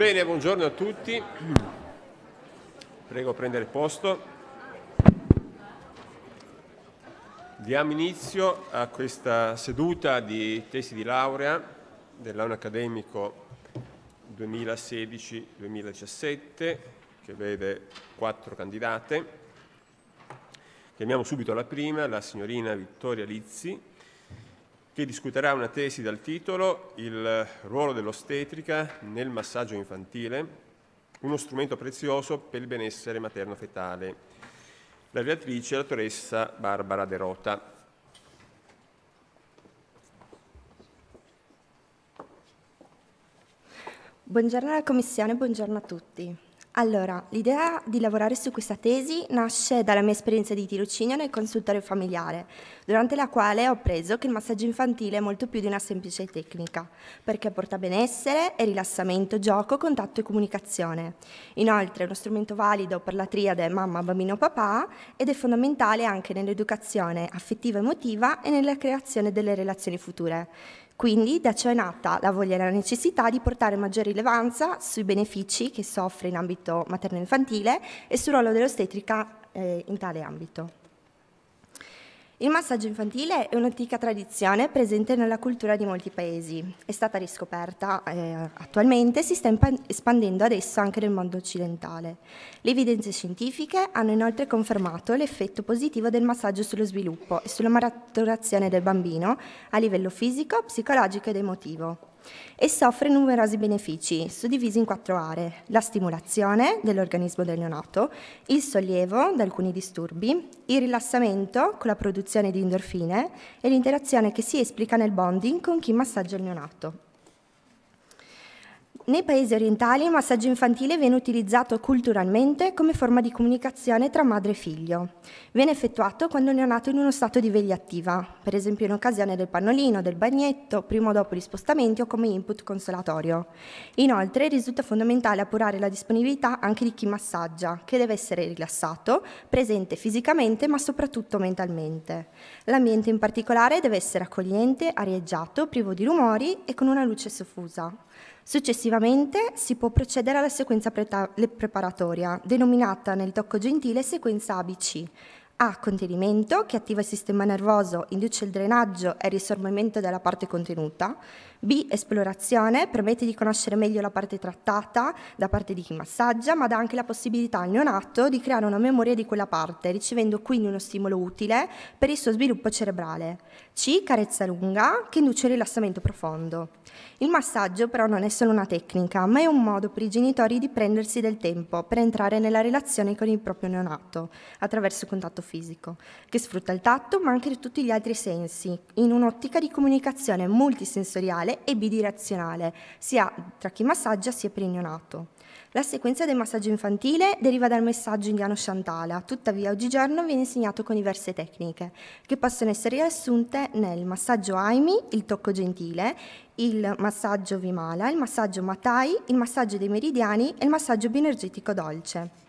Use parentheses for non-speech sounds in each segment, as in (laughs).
Bene, buongiorno a tutti. Prego a prendere posto. Diamo inizio a questa seduta di tesi di laurea dell'anno accademico 2016-2017 che vede quattro candidate. Chiamiamo subito la prima, la signorina Vittoria Lizzi, che discuterà una tesi dal titolo Il ruolo dell'ostetrica nel massaggio infantile, uno strumento prezioso per il benessere materno-fetale. La relatrice è la dottoressa Barbara De Rota. Buongiorno alla Commissione, buongiorno a tutti. Allora, l'idea di lavorare su questa tesi nasce dalla mia esperienza di tirocinio nel consultorio familiare, durante la quale ho appreso che il massaggio infantile è molto più di una semplice tecnica, perché porta benessere e rilassamento, gioco, contatto e comunicazione. Inoltre è uno strumento valido per la triade mamma, bambino, papà ed è fondamentale anche nell'educazione affettiva-emotiva e nella creazione delle relazioni future. Quindi da ciò è nata la voglia e la necessità di portare maggiore rilevanza sui benefici che si offre in ambito materno-infantile e sul ruolo dell'ostetrica eh, in tale ambito. Il massaggio infantile è un'antica tradizione presente nella cultura di molti paesi. È stata riscoperta eh, attualmente e si sta espandendo adesso anche nel mondo occidentale. Le evidenze scientifiche hanno inoltre confermato l'effetto positivo del massaggio sullo sviluppo e sulla maturazione del bambino a livello fisico, psicologico ed emotivo e offre numerosi benefici, suddivisi in quattro aree. La stimolazione dell'organismo del neonato, il sollievo da alcuni disturbi, il rilassamento con la produzione di endorfine e l'interazione che si esplica nel bonding con chi massaggia il neonato. Nei paesi orientali il massaggio infantile viene utilizzato culturalmente come forma di comunicazione tra madre e figlio. Viene effettuato quando ne è nato in uno stato di veglia attiva, per esempio in occasione del pannolino, del bagnetto, prima o dopo gli spostamenti o come input consolatorio. Inoltre risulta fondamentale appurare la disponibilità anche di chi massaggia, che deve essere rilassato, presente fisicamente ma soprattutto mentalmente. L'ambiente in particolare deve essere accogliente, arieggiato, privo di rumori e con una luce soffusa. Successivamente si può procedere alla sequenza preparatoria, denominata nel tocco gentile sequenza ABC. A contenimento, che attiva il sistema nervoso, induce il drenaggio e il risormamento della parte contenuta. B. Esplorazione, permette di conoscere meglio la parte trattata da parte di chi massaggia, ma dà anche la possibilità al neonato di creare una memoria di quella parte, ricevendo quindi uno stimolo utile per il suo sviluppo cerebrale. C. Carezza lunga, che induce un rilassamento profondo. Il massaggio però non è solo una tecnica, ma è un modo per i genitori di prendersi del tempo per entrare nella relazione con il proprio neonato, attraverso il contatto fisico, che sfrutta il tatto ma anche tutti gli altri sensi, in un'ottica di comunicazione multisensoriale bidirezionale e bidirezionale, sia tra chi massaggia sia per il neonato. La sequenza del massaggio infantile deriva dal messaggio indiano Shantala, tuttavia oggigiorno viene insegnato con diverse tecniche, che possono essere riassunte nel massaggio Aimi, il tocco gentile, il massaggio Vimala, il massaggio Matai, il massaggio dei meridiani e il massaggio bioenergetico dolce.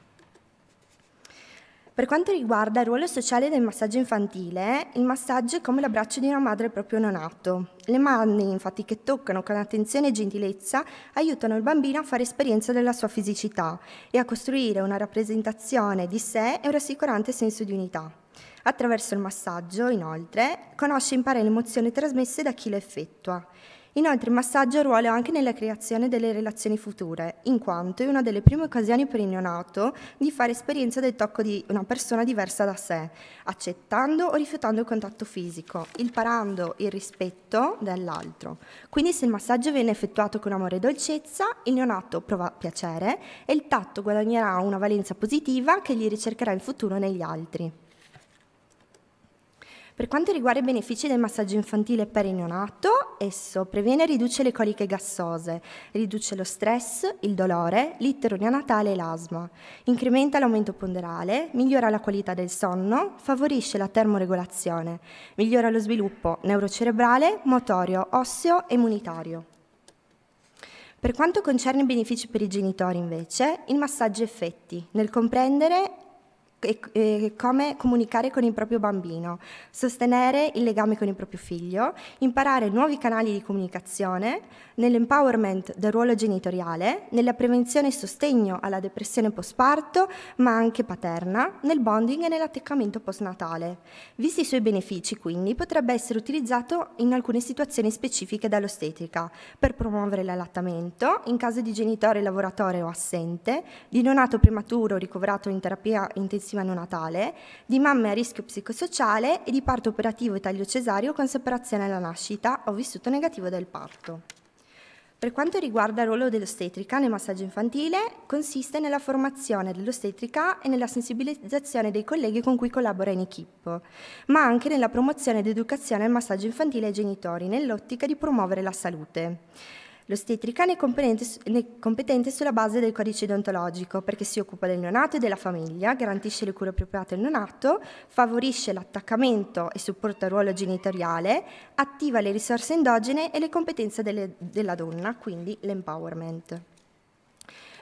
Per quanto riguarda il ruolo sociale del massaggio infantile, il massaggio è come l'abbraccio di una madre al proprio neonato. Le mani, infatti, che toccano con attenzione e gentilezza, aiutano il bambino a fare esperienza della sua fisicità e a costruire una rappresentazione di sé e un rassicurante senso di unità. Attraverso il massaggio, inoltre, conosce e impara le emozioni trasmesse da chi le effettua Inoltre il massaggio ha ruolo anche nella creazione delle relazioni future, in quanto è una delle prime occasioni per il neonato di fare esperienza del tocco di una persona diversa da sé, accettando o rifiutando il contatto fisico, imparando il rispetto dell'altro. Quindi se il massaggio viene effettuato con amore e dolcezza, il neonato prova piacere e il tatto guadagnerà una valenza positiva che gli ricercherà in futuro negli altri. Per quanto riguarda i benefici del massaggio infantile per il neonato, esso previene e riduce le coliche gassose, riduce lo stress, il dolore, l'itero neonatale e l'asma, incrementa l'aumento ponderale, migliora la qualità del sonno, favorisce la termoregolazione, migliora lo sviluppo neurocerebrale, motorio, osseo e immunitario. Per quanto concerne i benefici per i genitori, invece, il massaggio effetti, nel comprendere e, e come comunicare con il proprio bambino, sostenere il legame con il proprio figlio, imparare nuovi canali di comunicazione, nell'empowerment del ruolo genitoriale, nella prevenzione e sostegno alla depressione postparto, ma anche paterna, nel bonding e nell'attaccamento postnatale. Visti i suoi benefici, quindi, potrebbe essere utilizzato in alcune situazioni specifiche dall'ostetrica, per promuovere l'allattamento, in caso di genitore lavoratore o assente, di neonato prematuro ricoverato in terapia intensiva depressiva neonatale, di mamme a rischio psicosociale e di parto operativo e taglio cesario con separazione alla nascita o vissuto negativo del parto. Per quanto riguarda il ruolo dell'ostetrica nel massaggio infantile, consiste nella formazione dell'ostetrica e nella sensibilizzazione dei colleghi con cui collabora in equip, ma anche nella promozione ed educazione al massaggio infantile ai genitori, nell'ottica di promuovere la salute. L'ostetrica ne è competente sulla base del codice deontologico perché si occupa del neonato e della famiglia, garantisce le cure appropriate al neonato, favorisce l'attaccamento e supporta il ruolo genitoriale, attiva le risorse endogene e le competenze delle, della donna, quindi l'empowerment.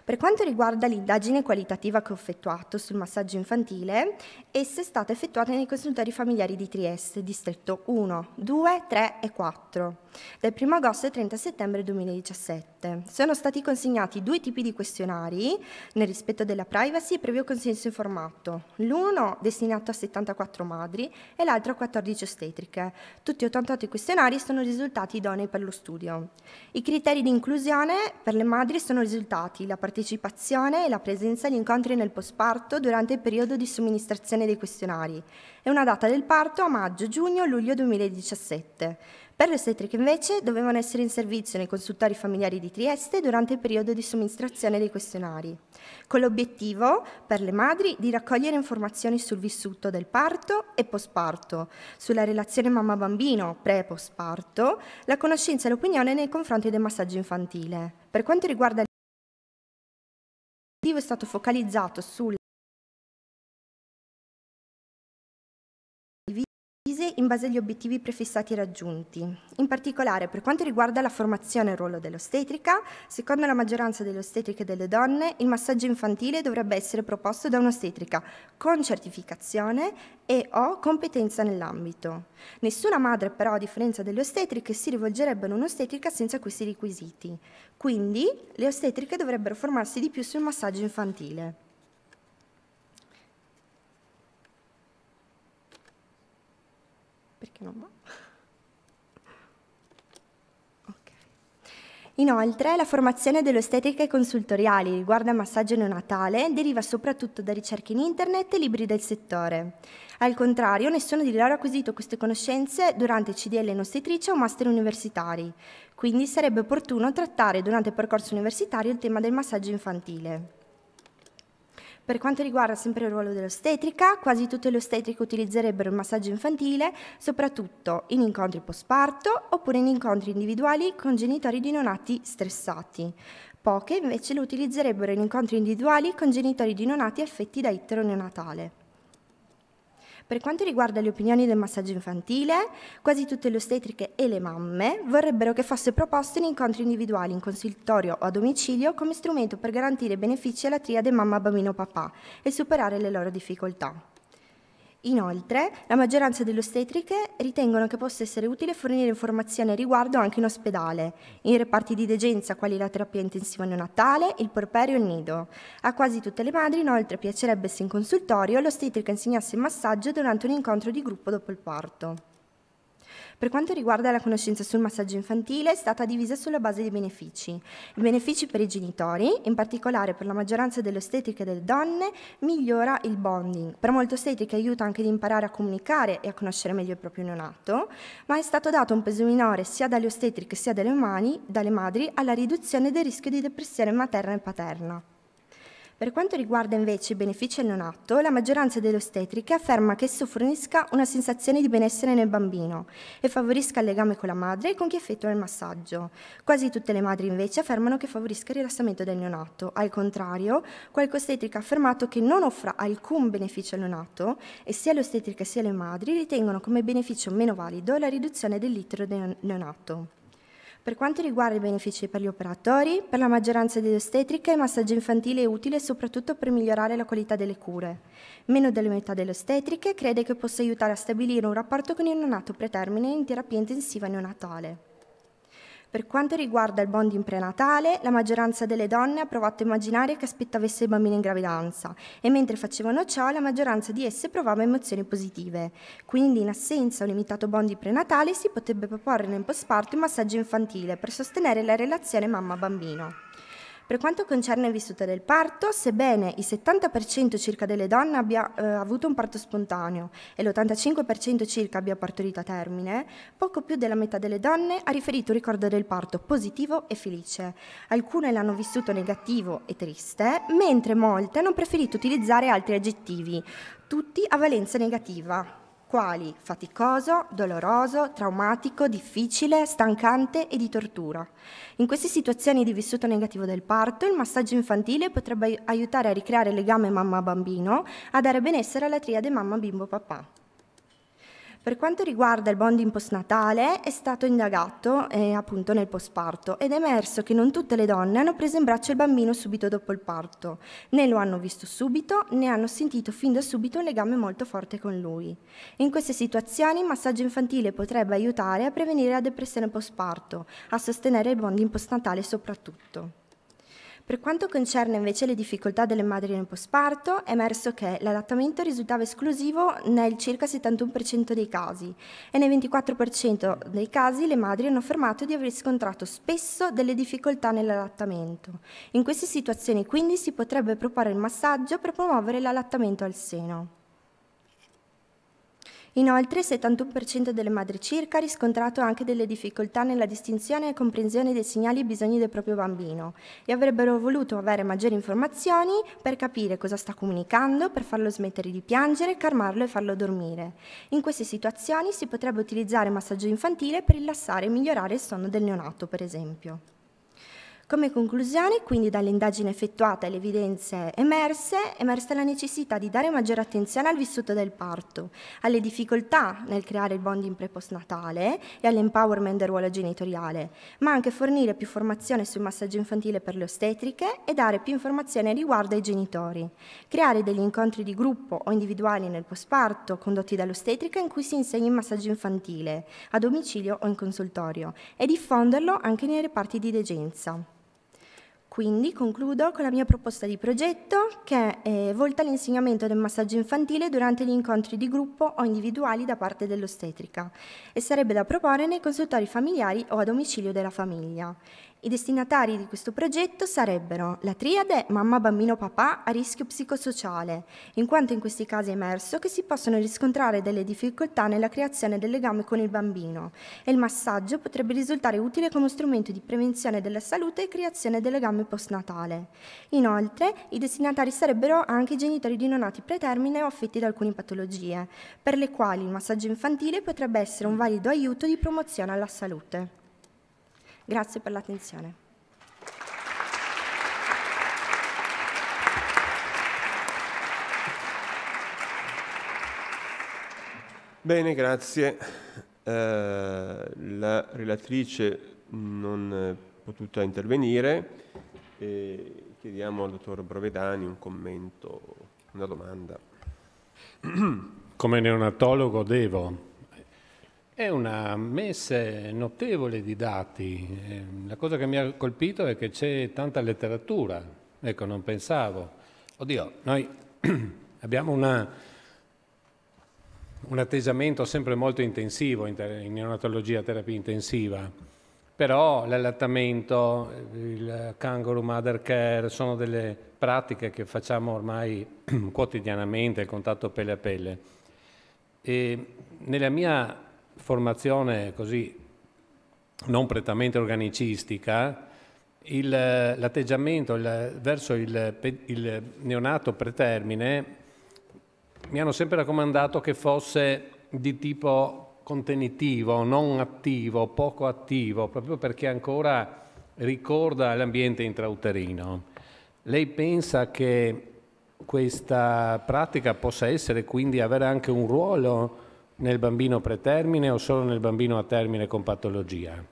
Per quanto riguarda l'indagine qualitativa che ho effettuato sul massaggio infantile, essa è stata effettuata nei consultori familiari di Trieste, distretto 1, 2, 3 e 4, dal 1 agosto al 30 settembre 2017. Sono stati consegnati due tipi di questionari, nel rispetto della privacy e previo consenso informato, l'uno destinato a 74 madri e l'altro a 14 ostetriche. Tutti 88 i questionari sono risultati idonei per lo studio. I criteri di inclusione per le madri sono risultati la partecipazione partecipazione e la presenza agli incontri nel postparto durante il periodo di somministrazione dei questionari e una data del parto a maggio, giugno, luglio 2017. Per le ostetriche invece dovevano essere in servizio nei consultori familiari di Trieste durante il periodo di somministrazione dei questionari, con l'obiettivo per le madri di raccogliere informazioni sul vissuto del parto e postparto, sulla relazione mamma-bambino pre-postparto, la conoscenza e l'opinione nei confronti del massaggio infantile. Per quanto riguarda obiettivo è stato focalizzato sul in base agli obiettivi prefissati e raggiunti. In particolare, per quanto riguarda la formazione e il ruolo dell'ostetrica, secondo la maggioranza delle ostetriche delle donne, il massaggio infantile dovrebbe essere proposto da un'ostetrica con certificazione e o competenza nell'ambito. Nessuna madre, però, a differenza delle ostetriche, si rivolgerebbe a un'ostetrica senza questi requisiti. Quindi, le ostetriche dovrebbero formarsi di più sul massaggio infantile. che non va. (laughs) Inoltre, la formazione delle estetiche consultoriali riguardo al massaggio neonatale deriva soprattutto da ricerche in internet e libri del settore. Al contrario, nessuno di loro ha acquisito queste conoscenze durante CDL in ostetricia o master universitari, quindi sarebbe opportuno trattare durante il percorso universitario il tema del massaggio infantile. Per quanto riguarda sempre il ruolo dell'ostetrica, quasi tutte le ostetriche utilizzerebbero il massaggio infantile, soprattutto in incontri post-parto oppure in incontri individuali con genitori di neonati stressati. Poche invece lo utilizzerebbero in incontri individuali con genitori di neonati affetti da ittero neonatale. Per quanto riguarda le opinioni del massaggio infantile, quasi tutte le ostetriche e le mamme vorrebbero che fosse proposto in incontri individuali in consultorio o a domicilio come strumento per garantire benefici alla triade mamma, bambino, papà e superare le loro difficoltà. Inoltre, la maggioranza delle ostetriche ritengono che possa essere utile fornire informazioni a riguardo anche in ospedale, in reparti di degenza quali la terapia intensiva neonatale, il porperio e il nido. A quasi tutte le madri, inoltre, piacerebbe se in consultorio l'ostetrica insegnasse il massaggio durante un incontro di gruppo dopo il parto. Per quanto riguarda la conoscenza sul massaggio infantile, è stata divisa sulla base di benefici. I benefici per i genitori, in particolare per la maggioranza delle ostetriche delle donne, migliora il bonding. Per molte ostetriche aiuta anche ad imparare a comunicare e a conoscere meglio il proprio neonato, ma è stato dato un peso minore sia dalle ostetriche sia dalle, umani, dalle madri alla riduzione del rischio di depressione materna e paterna. Per quanto riguarda invece i benefici al neonato, la maggioranza delle ostetriche afferma che esso fornisca una sensazione di benessere nel bambino e favorisca il legame con la madre e con chi effettua il massaggio. Quasi tutte le madri invece affermano che favorisca il rilassamento del neonato. Al contrario, qualche ostetrica ha affermato che non offra alcun beneficio al neonato e sia le ostetriche sia le madri ritengono come beneficio meno valido la riduzione dell'itero del neonato. Per quanto riguarda i benefici per gli operatori, per la maggioranza delle ostetriche il massaggio infantile è utile soprattutto per migliorare la qualità delle cure. Meno della metà delle ostetriche crede che possa aiutare a stabilire un rapporto con il neonato pretermine in terapia intensiva neonatale. Per quanto riguarda il bonding prenatale, la maggioranza delle donne ha provato a immaginare che aspettavesse avesse i bambini in gravidanza e mentre facevano ciò la maggioranza di esse provava emozioni positive. Quindi in assenza o limitato bonding prenatale si potrebbe proporre nel postparto un massaggio infantile per sostenere la relazione mamma-bambino. Per quanto concerne il vissuto del parto, sebbene il 70% circa delle donne abbia eh, avuto un parto spontaneo e l'85% circa abbia partorito a termine, poco più della metà delle donne ha riferito un ricordo del parto positivo e felice. Alcune l'hanno vissuto negativo e triste, mentre molte hanno preferito utilizzare altri aggettivi, tutti a valenza negativa quali faticoso, doloroso, traumatico, difficile, stancante e di tortura. In queste situazioni di vissuto negativo del parto, il massaggio infantile potrebbe aiutare a ricreare il legame mamma-bambino, a dare benessere alla triade mamma-bimbo-papà. Per quanto riguarda il bond in postnatale, è stato indagato eh, appunto nel postparto ed è emerso che non tutte le donne hanno preso in braccio il bambino subito dopo il parto, né lo hanno visto subito né hanno sentito fin da subito un legame molto forte con lui. In queste situazioni il massaggio infantile potrebbe aiutare a prevenire la depressione postparto, a sostenere il bond in postnatale soprattutto. Per quanto concerne invece le difficoltà delle madri nel postparto, è emerso che l'adattamento risultava esclusivo nel circa 71% dei casi e nel 24% dei casi le madri hanno affermato di aver riscontrato spesso delle difficoltà nell'adattamento. In queste situazioni quindi si potrebbe proporre il massaggio per promuovere l'allattamento al seno. Inoltre il 71% delle madri circa ha riscontrato anche delle difficoltà nella distinzione e comprensione dei segnali e bisogni del proprio bambino e avrebbero voluto avere maggiori informazioni per capire cosa sta comunicando, per farlo smettere di piangere, calmarlo e farlo dormire. In queste situazioni si potrebbe utilizzare massaggio infantile per rilassare e migliorare il sonno del neonato, per esempio. Come conclusione, quindi, dall'indagine effettuata e le evidenze emerse, è emersa la necessità di dare maggiore attenzione al vissuto del parto, alle difficoltà nel creare il bonding pre-postnatale e all'empowerment del ruolo genitoriale, ma anche fornire più formazione sul massaggio infantile per le ostetriche e dare più informazione riguardo ai genitori, creare degli incontri di gruppo o individuali nel postparto condotti dall'ostetrica in cui si insegna il massaggio infantile, a domicilio o in consultorio, e diffonderlo anche nei reparti di degenza. Quindi concludo con la mia proposta di progetto che è volta all'insegnamento del massaggio infantile durante gli incontri di gruppo o individuali da parte dell'ostetrica e sarebbe da proporre nei consultori familiari o a domicilio della famiglia. I destinatari di questo progetto sarebbero la triade mamma, bambino, papà a rischio psicosociale, in quanto in questi casi è emerso che si possono riscontrare delle difficoltà nella creazione del legame con il bambino e il massaggio potrebbe risultare utile come strumento di prevenzione della salute e creazione del legame postnatale. Inoltre, i destinatari sarebbero anche i genitori di non pretermine o affetti da alcune patologie, per le quali il massaggio infantile potrebbe essere un valido aiuto di promozione alla salute. Grazie per l'attenzione. Bene, grazie. Eh, la relatrice non è potuta intervenire. E chiediamo al dottor Brovedani un commento, una domanda. Come neonatologo devo è una messe notevole di dati. Eh, la cosa che mi ha colpito è che c'è tanta letteratura. Ecco, non pensavo. Oddio, noi (clears throat) abbiamo una, un atteggiamento sempre molto intensivo in, in neonatologia, terapia intensiva. Però l'allattamento, il kangaroo mother care sono delle pratiche che facciamo ormai (clears throat) quotidianamente, il contatto pelle a pelle. E nella mia formazione così non prettamente organicistica, l'atteggiamento verso il, il neonato pretermine mi hanno sempre raccomandato che fosse di tipo contenitivo, non attivo, poco attivo, proprio perché ancora ricorda l'ambiente intrauterino. Lei pensa che questa pratica possa essere quindi avere anche un ruolo nel bambino pretermine o solo nel bambino a termine con patologia?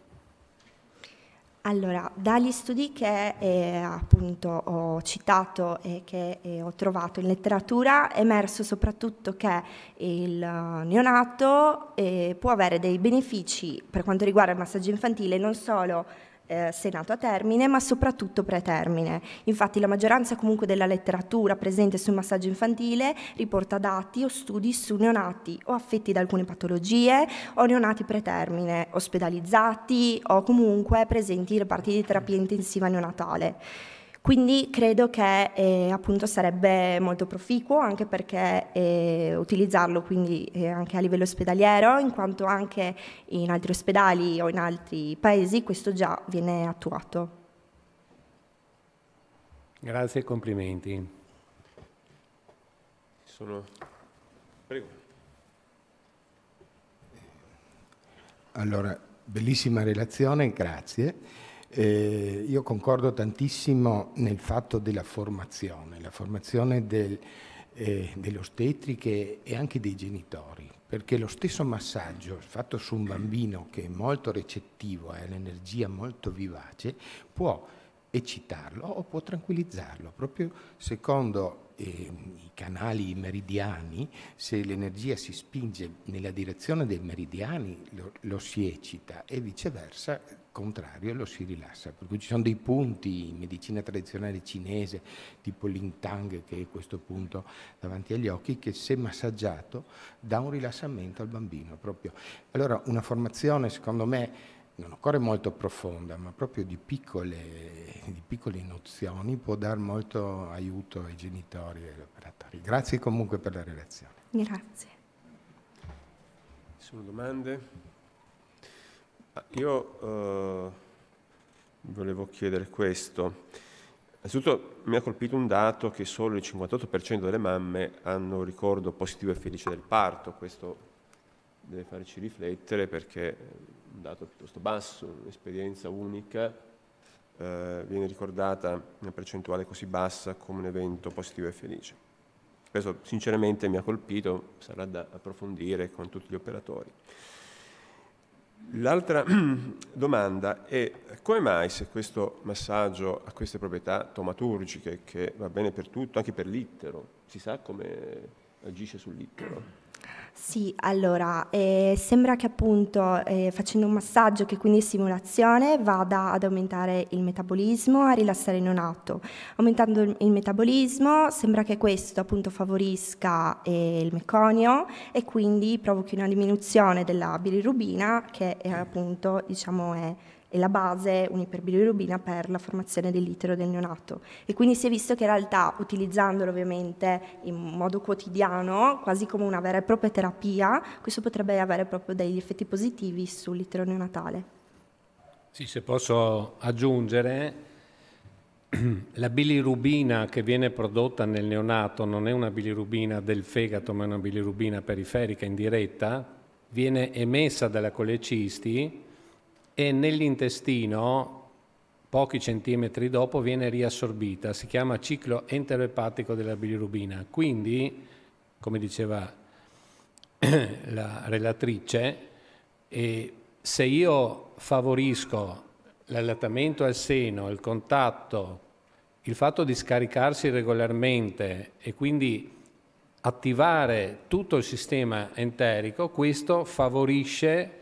Allora, dagli studi che eh, appunto ho citato e che eh, ho trovato in letteratura è emerso soprattutto che il neonato eh, può avere dei benefici per quanto riguarda il massaggio infantile non solo eh, nato a termine, ma soprattutto pretermine. Infatti la maggioranza comunque della letteratura presente sul massaggio infantile riporta dati o studi su neonati o affetti da alcune patologie o neonati pretermine, ospedalizzati o comunque presenti in reparti di terapia intensiva neonatale. Quindi credo che eh, appunto sarebbe molto proficuo anche perché eh, utilizzarlo quindi eh, anche a livello ospedaliero, in quanto anche in altri ospedali o in altri paesi questo già viene attuato. Grazie e complimenti. Sono... Prego. Allora, bellissima relazione, grazie. Eh, io concordo tantissimo nel fatto della formazione, la formazione del, eh, delle ostetriche e anche dei genitori, perché lo stesso massaggio fatto su un bambino che è molto recettivo, ha l'energia molto vivace, può eccitarlo o può tranquillizzarlo, proprio secondo eh, i canali meridiani, se l'energia si spinge nella direzione dei meridiani lo, lo si eccita e viceversa contrario lo si rilassa. Per cui ci sono dei punti in medicina tradizionale cinese, tipo l'intang, che è questo punto davanti agli occhi, che se massaggiato dà un rilassamento al bambino. Proprio. Allora una formazione, secondo me, non occorre molto profonda, ma proprio di piccole, di piccole nozioni può dar molto aiuto ai genitori e agli operatori. Grazie comunque per la relazione. Grazie. Ci sono domande? Ah, io eh, volevo chiedere questo. Innanzitutto mi ha colpito un dato che solo il 58% delle mamme hanno un ricordo positivo e felice del parto. Questo deve farci riflettere perché è un dato piuttosto basso, un'esperienza unica, eh, viene ricordata una percentuale così bassa come un evento positivo e felice. Questo sinceramente mi ha colpito, sarà da approfondire con tutti gli operatori. L'altra (clears throat) domanda è come mai se questo massaggio ha queste proprietà tomaturgiche che va bene per tutto, anche per l'ittero, si sa come agisce sull'ittero? Sì, allora, eh, sembra che appunto eh, facendo un massaggio, che quindi è simulazione, vada ad aumentare il metabolismo, a rilassare il neonato. Aumentando il metabolismo sembra che questo appunto favorisca eh, il meconio e quindi provochi una diminuzione della bilirubina che appunto diciamo è è la base un'iperbilirubina per la formazione dell'itero del neonato e quindi si è visto che in realtà utilizzandolo ovviamente in modo quotidiano, quasi come una vera e propria terapia, questo potrebbe avere proprio degli effetti positivi sull'itero neonatale. Sì, se posso aggiungere, (clears throat) la bilirubina che viene prodotta nel neonato non è una bilirubina del fegato, ma è una bilirubina periferica indiretta, viene emessa dalla colecisti e nell'intestino pochi centimetri dopo viene riassorbita, si chiama ciclo enteroepatico della bilirubina. Quindi, come diceva (clears throat) la relatrice, se io favorisco l'allattamento al seno, il contatto, il fatto di scaricarsi regolarmente e quindi attivare tutto il sistema enterico, questo favorisce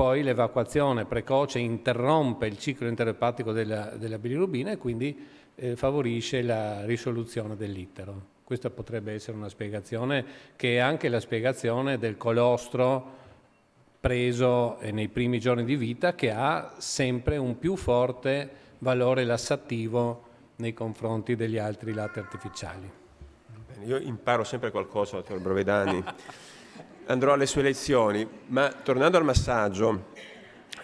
poi l'evacuazione precoce interrompe il ciclo interepatico della, della bilirubina e quindi eh, favorisce la risoluzione dell'itero. Questa potrebbe essere una spiegazione che è anche la spiegazione del colostro preso eh, nei primi giorni di vita che ha sempre un più forte valore lassativo nei confronti degli altri lati artificiali. Io imparo sempre qualcosa, dottor Brovedani. (laughs) andrò alle sue lezioni, ma tornando al massaggio,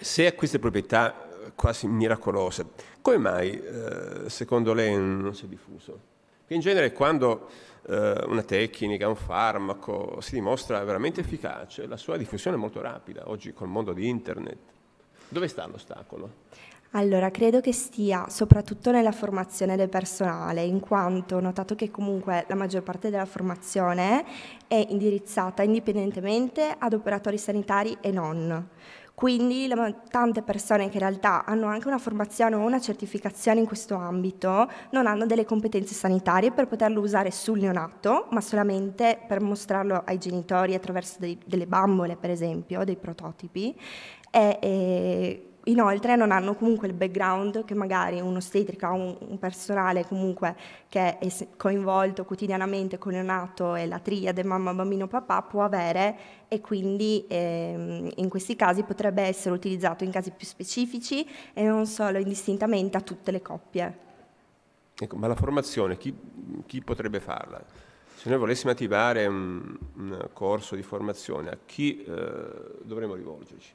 se ha queste proprietà eh, quasi miracolose, come mai eh, secondo lei non si è diffuso? Perché in genere quando eh, una tecnica, un farmaco si dimostra veramente efficace, la sua diffusione è molto rapida, oggi col mondo di internet. Dove sta l'ostacolo? Allora, credo che stia soprattutto nella formazione del personale, in quanto ho notato che comunque la maggior parte della formazione è indirizzata indipendentemente ad operatori sanitari e non. Quindi tante persone che in realtà hanno anche una formazione o una certificazione in questo ambito non hanno delle competenze sanitarie per poterlo usare sul neonato, ma solamente per mostrarlo ai genitori attraverso dei, delle bambole, per esempio, dei prototipi. E, e Inoltre non hanno comunque il background che magari un'ostetrica o un, un, personale comunque che è coinvolto quotidianamente con il neonato e la triade mamma, bambino, papà può avere e quindi ehm, in questi casi potrebbe essere utilizzato in casi più specifici e non solo indistintamente a tutte le coppie. Ecco, ma la formazione chi, chi potrebbe farla? Se noi volessimo attivare un, un corso di formazione, a chi eh, dovremmo rivolgerci?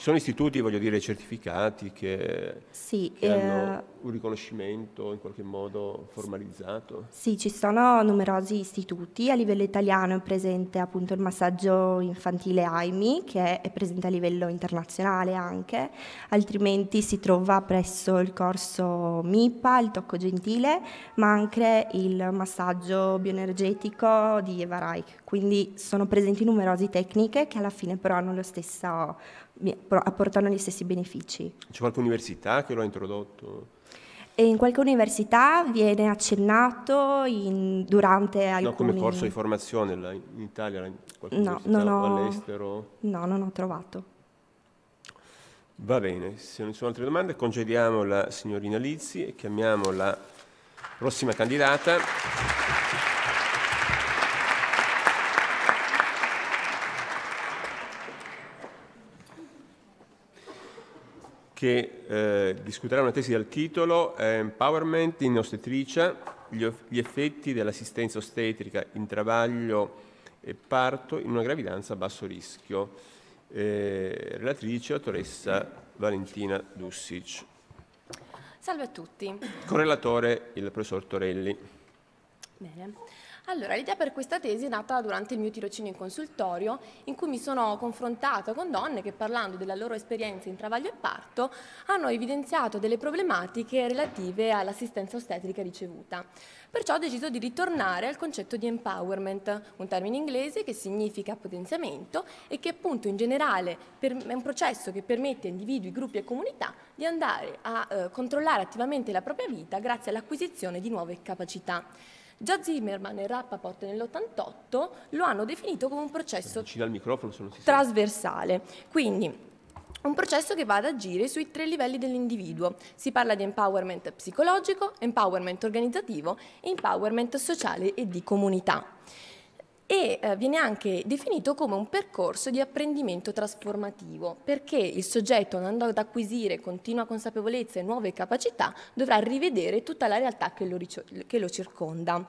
Ci sono istituti, voglio dire, certificati che, sì, che eh, hanno un riconoscimento in qualche modo formalizzato? Sì, ci sono numerosi istituti. A livello italiano è presente appunto il massaggio infantile AIMI, che è presente a livello internazionale anche, altrimenti si trova presso il corso MIPA, il tocco gentile, ma anche il massaggio bioenergetico di Eva Reich. Quindi sono presenti numerose tecniche che alla fine però hanno lo stesso apportano gli stessi benefici. C'è qualche università che lo ha introdotto? E in qualche università viene accennato in, durante alcuni... No, come corso di formazione là, in Italia, in no, non ho, all'estero? No, non ho trovato. Va bene, se non ci sono altre domande congediamo la signorina Lizzi e chiamiamo la prossima candidata. che eh, discuterà una tesi dal titolo Empowerment in ostetricia, gli, gli effetti dell'assistenza ostetrica in travaglio e parto in una gravidanza a basso rischio. Eh, relatrice, dottoressa Valentina Dussic. Salve a tutti. Correlatore, il professor Torelli. Bene. Allora, l'idea per questa tesi è nata durante il mio tirocinio in consultorio, in cui mi sono confrontata con donne che parlando della loro esperienza in travaglio e parto hanno evidenziato delle problematiche relative all'assistenza ostetrica ricevuta. Perciò ho deciso di ritornare al concetto di empowerment, un termine inglese che significa potenziamento e che appunto in generale è un processo che permette a individui, gruppi e comunità di andare a eh, controllare attivamente la propria vita grazie all'acquisizione di nuove capacità. Già Zimmerman e Rappaport nell'88 lo hanno definito come un processo trasversale. Quindi un processo che va ad agire sui tre livelli dell'individuo. Si parla di empowerment psicologico, empowerment organizzativo e empowerment sociale e di comunità e eh, viene anche definito come un percorso di apprendimento trasformativo, perché il soggetto andando ad acquisire continua consapevolezza e nuove capacità dovrà rivedere tutta la realtà che lo, che lo circonda.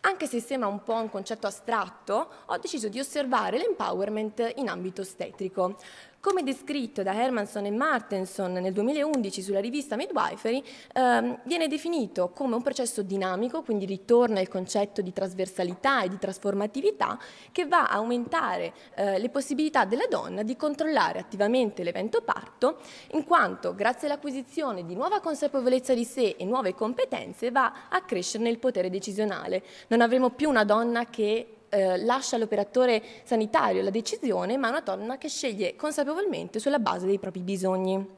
Anche se sembra un po' un concetto astratto, ho deciso di osservare l'empowerment in ambito ostetrico. Come descritto da Hermanson e Martenson nel 2011 sulla rivista Midwifery, ehm, viene definito come un processo dinamico, quindi ritorna il concetto di trasversalità e di trasformatività, che va a aumentare eh, le possibilità della donna di controllare attivamente l'evento parto, in quanto grazie all'acquisizione di nuova consapevolezza di sé e nuove competenze va a crescerne il potere decisionale. Non avremo più una donna che eh, lascia all'operatore sanitario la decisione, ma è una donna che sceglie consapevolmente sulla base dei propri bisogni.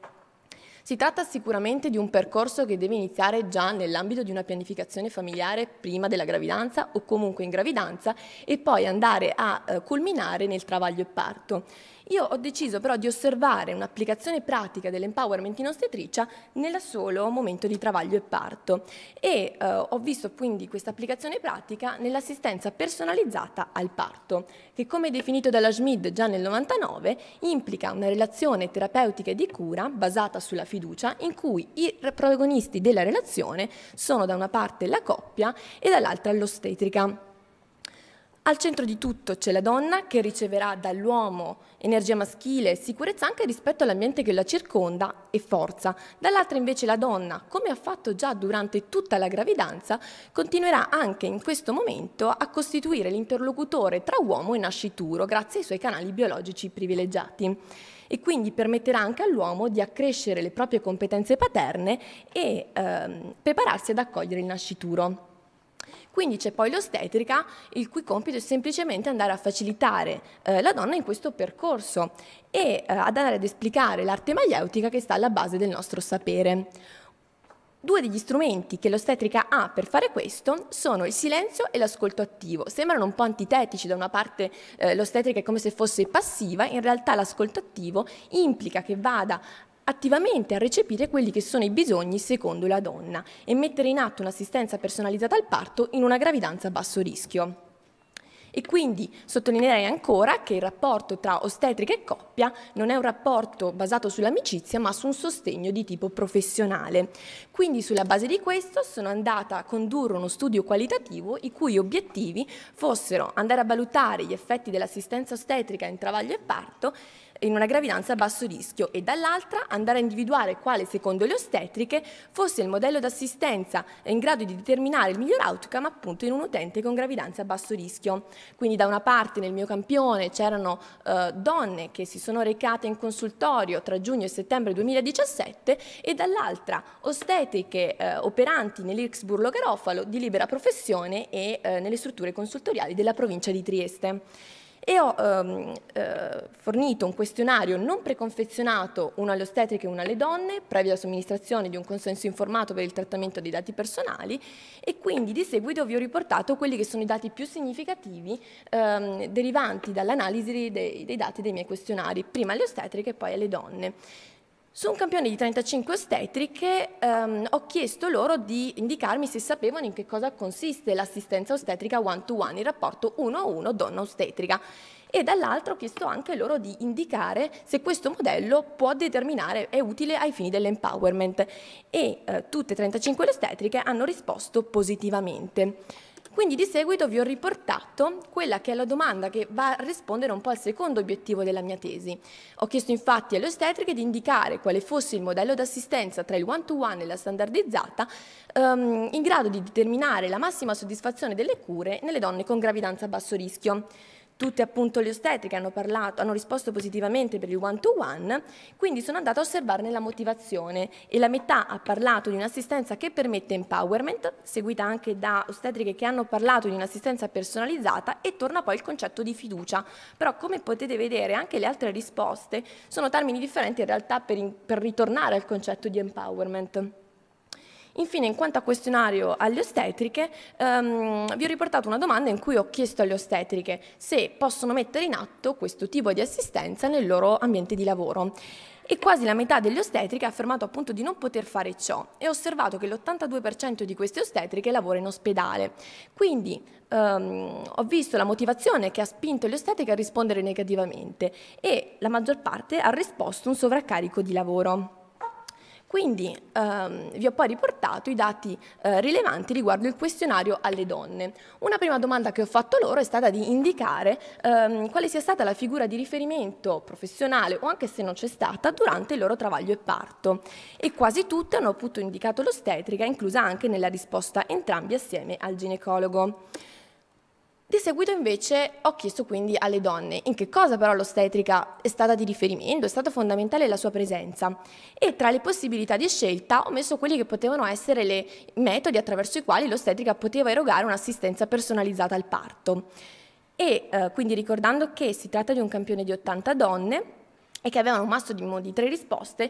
Si tratta sicuramente di un percorso che deve iniziare già nell'ambito di una pianificazione familiare prima della gravidanza o comunque in gravidanza e poi andare a eh, culminare nel travaglio e parto. Io ho deciso però di osservare un'applicazione pratica dell'empowerment in ostetricia nel solo momento di travaglio e parto e eh, ho visto quindi questa applicazione pratica nell'assistenza personalizzata al parto, che come definito dalla Schmid già nel 99 implica una relazione terapeutica e di cura basata sulla fiducia in cui i protagonisti della relazione sono da una parte la coppia e dall'altra l'ostetrica. Al centro di tutto c'è la donna che riceverà dall'uomo energia maschile sicurezza anche rispetto all'ambiente che la circonda e forza. Dall'altra invece la donna, come ha fatto già durante tutta la gravidanza, continuerà anche in questo momento a costituire l'interlocutore tra uomo e nascituro grazie ai suoi canali biologici privilegiati e quindi permetterà anche all'uomo di accrescere le proprie competenze paterne e ehm, prepararsi ad accogliere il nascituro. Quindi c'è poi l'ostetrica, il cui compito è semplicemente andare a facilitare eh, la donna in questo percorso e eh, ad andare ad esplicare l'arte maieutica che sta alla base del nostro sapere. Due degli strumenti che l'ostetrica ha per fare questo sono il silenzio e l'ascolto attivo. Sembrano un po' antitetici, da una parte eh, l'ostetrica è come se fosse passiva, in realtà l'ascolto attivo implica che vada attivamente a recepire quelli che sono i bisogni secondo la donna e mettere in atto un'assistenza personalizzata al parto in una gravidanza a basso rischio. E quindi sottolineerei ancora che il rapporto tra ostetrica e coppia non è un rapporto basato sull'amicizia, ma su un sostegno di tipo professionale. Quindi sulla base di questo sono andata a condurre uno studio qualitativo i cui obiettivi fossero andare a valutare gli effetti dell'assistenza ostetrica in travaglio e parto in una gravidanza a basso rischio e dall'altra andare a individuare quale, secondo le ostetriche, fosse il modello d'assistenza in grado di determinare il miglior outcome appunto in un utente con gravidanza a basso rischio. Quindi da una parte nel mio campione c'erano eh, donne che si sono recate in consultorio tra giugno e settembre 2017 e dall'altra ostetriche eh, operanti nell'IRX Burlo Garofalo di libera professione e eh, nelle strutture consultoriali della provincia di Trieste e ho ehm, eh, fornito un questionario non preconfezionato, uno alle ostetriche e uno alle donne, previa somministrazione di un consenso informato per il trattamento dei dati personali e quindi di seguito vi ho riportato quelli che sono i dati più significativi ehm, derivanti dall'analisi dei, dei, dati dei miei questionari, prima alle ostetriche e poi alle donne. Su un campione di 35 ostetriche ehm, ho chiesto loro di indicarmi se sapevano in che cosa consiste l'assistenza ostetrica one-to-one, one, il rapporto 1-1 donna-ostetrica e dall'altro ho chiesto anche loro di indicare se questo modello può determinare, è utile ai fini dell'empowerment e eh, tutte e 35 le ostetriche hanno risposto positivamente. Quindi di seguito vi ho riportato quella che è la domanda che va a rispondere un po' al secondo obiettivo della mia tesi. Ho chiesto infatti alle ostetriche di indicare quale fosse il modello d'assistenza tra il one-to-one -one e la standardizzata ehm, in grado di determinare la massima soddisfazione delle cure nelle donne con gravidanza a basso rischio tutte appunto le ostetriche hanno, parlato, hanno risposto positivamente per il one to one, quindi sono andata a osservarne la motivazione e la metà ha parlato di un'assistenza che permette empowerment, seguita anche da ostetriche che hanno parlato di un'assistenza personalizzata e torna poi il concetto di fiducia. Però come potete vedere anche le altre risposte sono termini differenti in realtà per, in, per ritornare al concetto di empowerment. Infine, in quanto a questionario alle ostetriche, ehm, vi ho riportato una domanda in cui ho chiesto alle ostetriche se possono mettere in atto questo tipo di assistenza nel loro ambiente di lavoro e quasi la metà delle ostetriche ha affermato appunto di non poter fare ciò e ho osservato che l'82% di queste ostetriche lavora in ospedale. Quindi ehm, ho visto la motivazione che ha spinto le ostetriche a rispondere negativamente e la maggior parte ha risposto un sovraccarico di lavoro. Quindi ehm, vi ho poi riportato i dati eh, rilevanti riguardo il questionario alle donne. Una prima domanda che ho fatto loro è stata di indicare ehm, quale sia stata la figura di riferimento professionale o anche se non c'è stata durante il loro travaglio e parto. E quasi tutte hanno appunto indicato l'ostetrica, inclusa anche nella risposta entrambi assieme al ginecologo. Di seguito invece ho chiesto quindi alle donne in che cosa però l'ostetrica è stata di riferimento, è stata fondamentale la sua presenza e tra le possibilità di scelta ho messo quelli che potevano essere i metodi attraverso i quali l'ostetrica poteva erogare un'assistenza personalizzata al parto. E eh, quindi ricordando che si tratta di un campione di 80 donne, e che avevano un masso di, di tre risposte,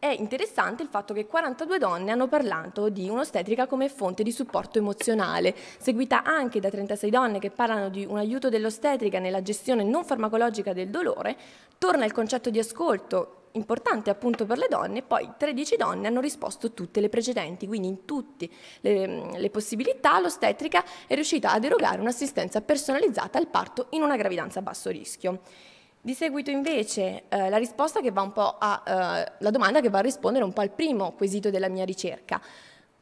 è interessante il fatto che 42 donne hanno parlato di un'ostetrica come fonte di supporto emozionale, seguita anche da 36 donne che parlano di un aiuto dell'ostetrica nella gestione non farmacologica del dolore, torna il concetto di ascolto importante appunto per le donne, poi 13 donne hanno risposto tutte le precedenti, quindi in tutte le, le possibilità l'ostetrica è riuscita ad erogare un'assistenza personalizzata al parto in una gravidanza a basso rischio. Di seguito invece eh, la risposta che va un po' a, eh, la domanda che va a rispondere un po' al primo quesito della mia ricerca.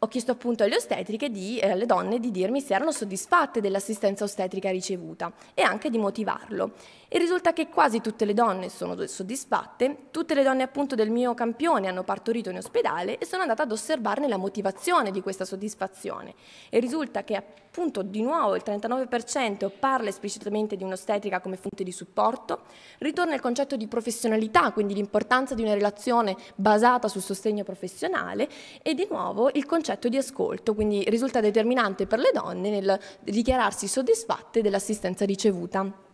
Ho chiesto appunto alle ostetriche, di, eh, alle donne, di dirmi se erano soddisfatte dell'assistenza ostetrica ricevuta e anche di motivarlo. E risulta che quasi tutte le donne sono soddisfatte, tutte le donne appunto del mio campione hanno partorito in ospedale e sono andata ad osservarne la motivazione di questa soddisfazione. E risulta che appunto di nuovo il 39% parla esplicitamente di un'ostetrica come fonte di supporto, ritorna il concetto di professionalità, quindi l'importanza di una relazione basata sul sostegno professionale e di nuovo il concetto di ascolto, quindi risulta determinante per le donne nel dichiararsi soddisfatte dell'assistenza ricevuta.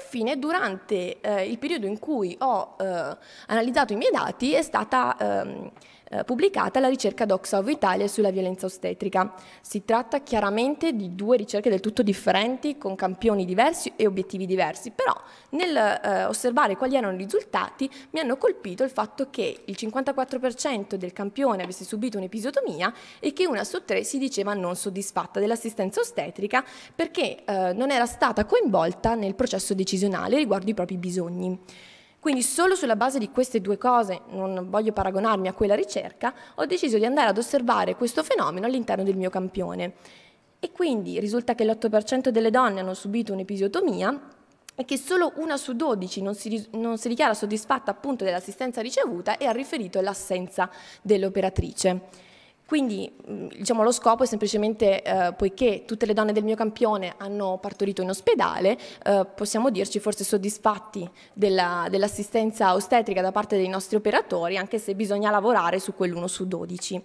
Infine, durante eh, il periodo in cui ho eh, analizzato i miei dati è stata... Ehm, eh, pubblicata la ricerca Doxovo Italia sulla violenza ostetrica. Si tratta chiaramente di due ricerche del tutto differenti, con campioni diversi e obiettivi diversi, però nel eh, osservare quali erano i risultati mi hanno colpito il fatto che il 54% del campione avesse subito un'episotomia e che una su tre si diceva non soddisfatta dell'assistenza ostetrica perché eh, non era stata coinvolta nel processo decisionale riguardo i propri bisogni. Quindi solo sulla base di queste due cose, non voglio paragonarmi a quella ricerca, ho deciso di andare ad osservare questo fenomeno all'interno del mio campione. E quindi risulta che l'8% delle donne hanno subito un'episiotomia e che solo una su 12 non si, non si dichiara soddisfatta appunto dell'assistenza ricevuta e ha riferito l'assenza dell'operatrice. Quindi mm, diciamo, lo scopo è semplicemente, eh, poiché tutte le donne del mio campione hanno partorito in ospedale, eh, possiamo dirci forse soddisfatti dell'assistenza ostetrica da parte dei nostri operatori, anche se bisogna lavorare su quell'1 su 12.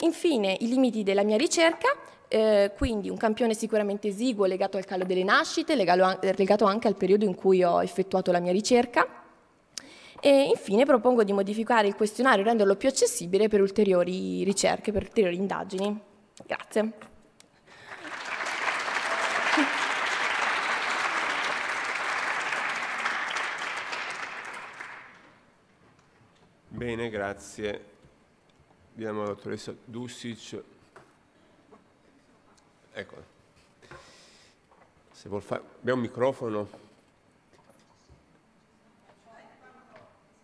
Infine, i limiti della mia ricerca, eh, quindi un campione sicuramente esiguo legato al calo delle nascite, legato anche al periodo in cui ho effettuato la mia ricerca, e infine propongo di modificare il questionario e renderlo più accessibile per ulteriori ricerche, per ulteriori indagini. Grazie. Bene, grazie. Abbiamo la dottoressa Dussic. Eccola. Se vuol fare... Abbiamo un microfono.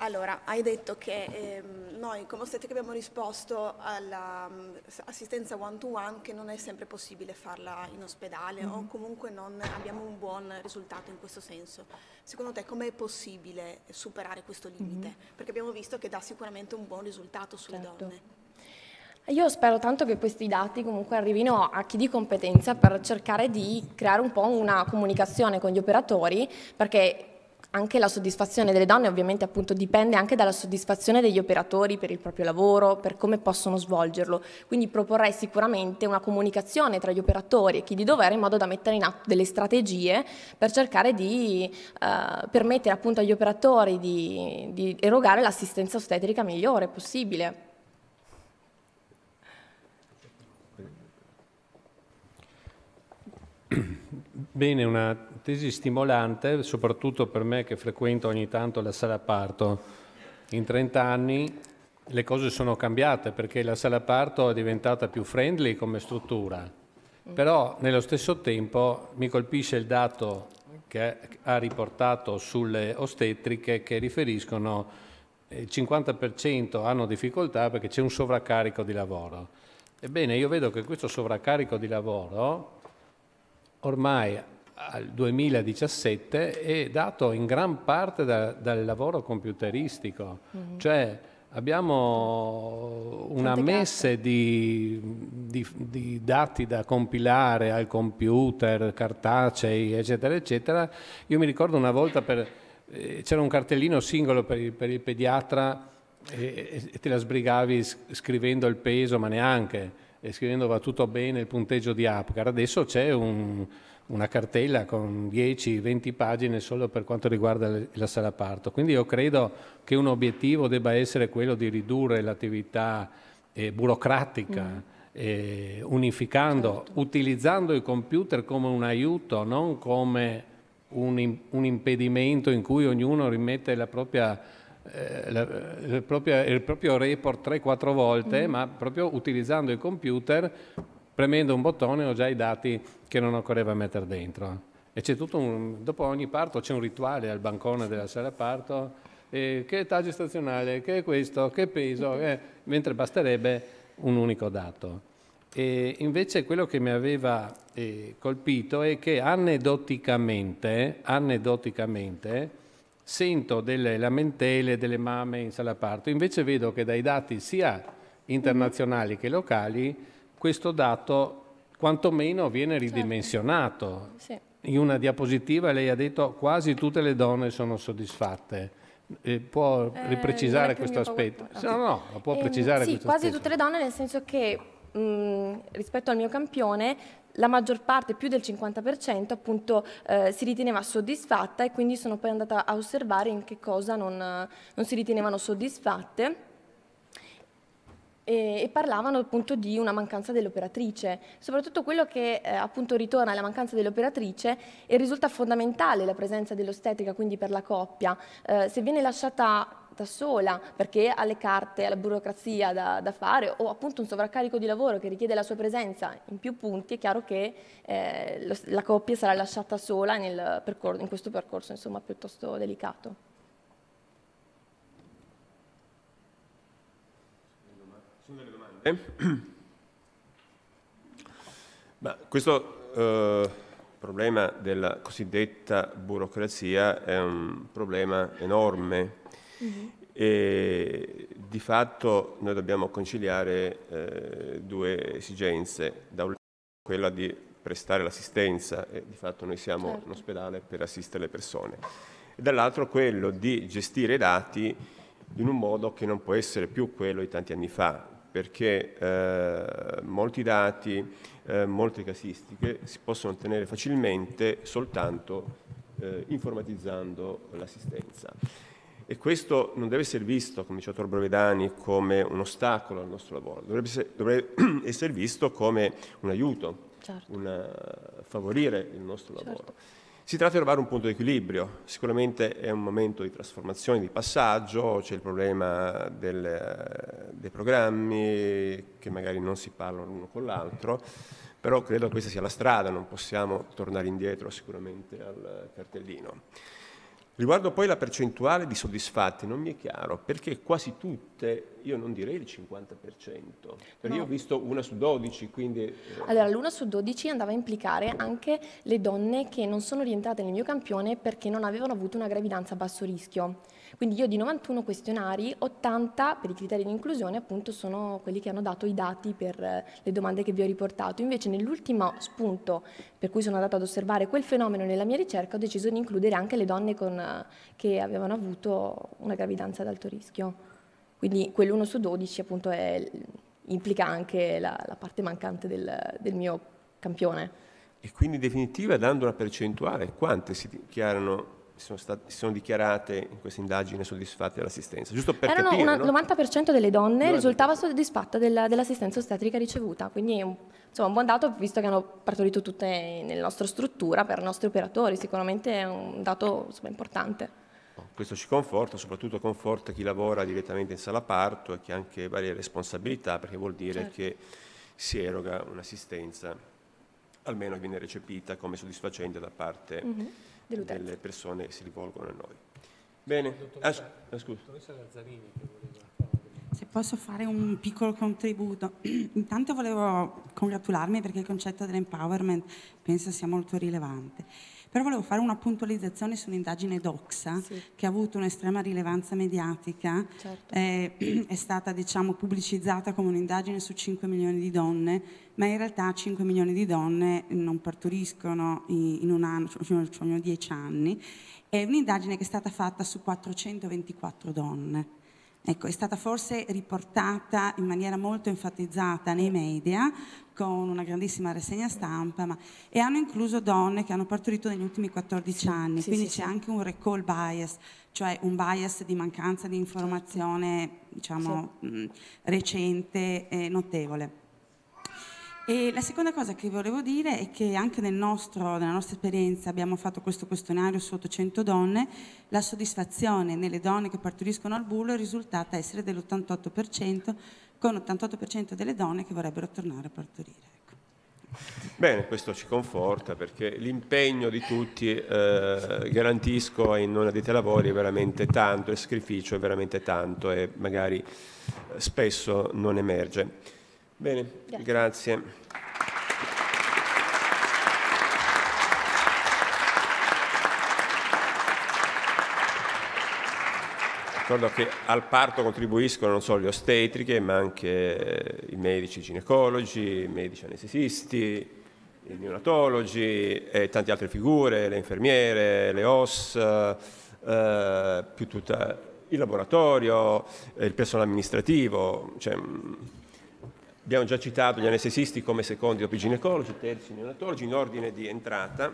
Allora, hai detto che ehm, noi come Ostetrica abbiamo risposto all'assistenza mm, um, one-to-one che non è sempre possibile farla in ospedale mm-hmm. o comunque non abbiamo un buon risultato in questo senso. Secondo te com'è possibile superare questo mm-hmm. limite? Mm-hmm. Perché abbiamo visto che dà sicuramente un buon risultato sulle certo. donne. Io spero tanto che questi dati comunque arrivino a chi di competenza per cercare di creare un po' una comunicazione con gli operatori, perché anche la soddisfazione delle donne ovviamente appunto dipende anche dalla soddisfazione degli operatori per il proprio lavoro, per come possono svolgerlo. Quindi proporrei sicuramente una comunicazione tra gli operatori e chi di dovere in modo da mettere in atto delle strategie per cercare di eh, permettere appunto agli operatori di, di erogare l'assistenza ostetrica migliore possibile. Bene, una tesi stimolante, soprattutto per me che frequento ogni tanto la sala parto. In 30 anni le cose sono cambiate perché la sala parto è diventata più friendly come struttura, però nello stesso tempo mi colpisce il dato che ha riportato sulle ostetriche che riferiscono eh, il 50% hanno difficoltà perché c'è un sovraccarico di lavoro. Ebbene, io vedo che questo sovraccarico di lavoro ormai al 2017 è dato in gran parte da, dal lavoro computeristico, mm cioè abbiamo una Tante messe di, di, di, dati da compilare al computer, cartacei, eccetera, eccetera. Io mi ricordo una volta per, eh, c'era un cartellino singolo per il, per il pediatra e, e te la sbrigavi scrivendo il peso, ma neanche, e scrivendo va tutto bene il punteggio di Apgar. Adesso c'è un una cartella con 10-20 pagine solo per quanto riguarda la sala parto. Quindi io credo che un obiettivo debba essere quello di ridurre l'attività eh, burocratica, mm. eh, unificando, certo. utilizzando il computer come un aiuto, non come un, un impedimento in cui ognuno rimette la propria eh, la, il, proprio, il, proprio, report 3-4 volte, mm. ma proprio utilizzando il computer premendo un bottone ho già i dati che non occorreva mettere dentro. E c'è tutto un, dopo ogni parto c'è un rituale al bancone della sala parto, eh, che età gestazionale, che è questo, che peso, mm-hmm. eh, mentre basterebbe un unico dato. E invece quello che mi aveva eh, colpito è che aneddoticamente, aneddoticamente, sento delle lamentele delle mamme in sala parto, invece vedo che dai dati sia mm-hmm. internazionali che locali questo dato quantomeno viene certo. ridimensionato. Sì. In una diapositiva lei ha detto quasi tutte le donne sono soddisfatte. E può eh, riprecisare questo aspetto? No, no, no, può eh, sì, questo quasi aspetto. tutte le donne nel senso che mh, rispetto al mio campione la maggior parte, più del 50%, appunto eh, si riteneva soddisfatta e quindi sono poi andata a osservare in che cosa non, non si ritenevano soddisfatte e, parlavano appunto di una mancanza dell'operatrice. Soprattutto quello che eh, appunto ritorna alla mancanza dell'operatrice e risulta fondamentale la presenza dell'ostetrica, quindi per la coppia. Eh, se viene lasciata da sola perché ha le carte, ha la burocrazia da, da, fare o appunto un sovraccarico di lavoro che richiede la sua presenza in più punti, è chiaro che eh, lo, la coppia sarà lasciata sola nel percorso, in questo percorso insomma, piuttosto delicato. domande. Eh? (clears throat) Ma questo eh, problema della cosiddetta burocrazia è un problema enorme mm -hmm. e di fatto noi dobbiamo conciliare eh, due esigenze, da un lato quella di prestare l'assistenza e di fatto noi siamo certo. in ospedale per assistere le persone e dall'altro quello di gestire i dati in un modo che non può essere più quello di tanti anni fa, perché eh, molti dati, eh, molte casistiche si possono ottenere facilmente soltanto eh, informatizzando l'assistenza. E questo non deve essere visto, come diceva Tor Brevedani, come un ostacolo al nostro lavoro, dovrebbe, se, dovrebbe (clears throat) essere visto come un aiuto, certo. una, favorire il nostro lavoro. Certo. Si tratta di trovare un punto di equilibrio, sicuramente è un momento di trasformazione, di passaggio, c'è il problema del, dei programmi che magari non si parlano l'uno con l'altro, però credo che questa sia la strada, non possiamo tornare indietro sicuramente al cartellino. Riguardo poi la percentuale di soddisfatti, non mi è chiaro, perché quasi tutte, io non direi il 50%, perché no. io ho visto una su 12, quindi... Eh. Allora, l'una su 12 andava a implicare anche le donne che non sono rientrate nel mio campione perché non avevano avuto una gravidanza a basso rischio. Quindi io di 91 questionari, 80 per i criteri di inclusione appunto sono quelli che hanno dato i dati per eh, le domande che vi ho riportato. Invece nell'ultimo spunto per cui sono andata ad osservare quel fenomeno nella mia ricerca ho deciso di includere anche le donne con, eh, che avevano avuto una gravidanza ad alto rischio. Quindi quell'1 su 12 appunto è, implica anche la, la parte mancante del, del, mio campione. E quindi in definitiva dando una percentuale, quante si dichiarano sono stat- si sono dichiarate in questa indagine soddisfatte dell'assistenza. Giusto per Erano capire, una, no? 90% delle donne 90%. risultava soddisfatta della, dell'assistenza ostetrica ricevuta, quindi insomma, un buon dato visto che hanno partorito tutte nella nostra struttura per i nostri operatori, sicuramente è un dato insomma, importante. Oh, questo ci conforta, soprattutto conforta chi lavora direttamente in sala parto e chi ha anche varie responsabilità, perché vuol dire certo. che si eroga un'assistenza, almeno viene recepita come soddisfacente da parte... Mm-hmm delle persone che si rivolgono a noi. Bene, ah, ah, scusa. Se posso fare un piccolo contributo, (clears throat) intanto volevo congratularmi perché il concetto dell'empowerment penso sia molto rilevante. Però volevo fare una puntualizzazione su un'indagine Doxa sì. che ha avuto un'estrema rilevanza mediatica, certo. eh, (clears throat) è stata diciamo, pubblicizzata come un'indagine su 5 milioni di donne, ma in realtà 5 milioni di donne non partoriscono in un anno, cioè ogni 10 anni. È un'indagine che è stata fatta su 424 donne. Ecco, è stata forse riportata in maniera molto enfatizzata nei media con una grandissima rassegna stampa ma, e hanno incluso donne che hanno partorito negli ultimi 14 sì, anni, sì, quindi sì, c'è anche un recall bias, cioè un bias di mancanza di informazione diciamo, mh, recente e notevole. E la seconda cosa che volevo dire è che anche nel nostro, nella nostra esperienza abbiamo fatto questo questionario su 800 donne, la soddisfazione nelle donne che partoriscono al bullo è risultata essere dell'88%, con 88% delle donne che vorrebbero tornare a partorire. Ecco. Bene, questo ci conforta perché l'impegno di tutti, eh, garantisco, ai non addetti ai lavori è veramente tanto, il sacrificio è veramente tanto e magari eh, spesso non emerge. Bene, grazie. grazie. Ricordo che al parto contribuiscono non solo le ostetriche, ma anche eh, i medici ginecologi, i medici anestesisti, i neonatologi e eh, tante altre figure, le infermiere, le OS, eh, più tutto il laboratorio, il personale amministrativo, cioè, Abbiamo già citato gli anestesisti come secondi ginecologi, terzi neonatologi in ordine di entrata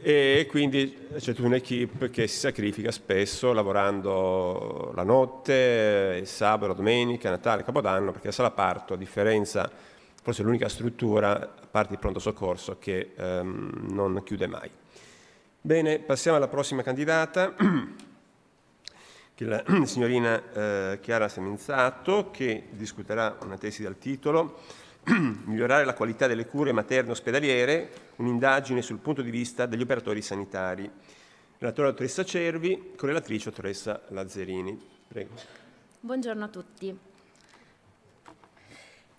e quindi c'è tutta un'equipe che si sacrifica spesso lavorando la notte, il sabato, la domenica, Natale, Capodanno, perché la sala parto, a differenza, forse è l'unica struttura, a parte il pronto soccorso, che ehm, non chiude mai. Bene, passiamo alla prossima candidata. (clears throat) che la (clears throat) signorina eh, Chiara Semenzato, che discuterà una tesi dal titolo (clears throat) Migliorare la qualità delle cure materno-ospedaliere, un'indagine sul punto di vista degli operatori sanitari. Relatore dottoressa Cervi, correlatrice dottoressa Lazzerini. Prego. Buongiorno a tutti.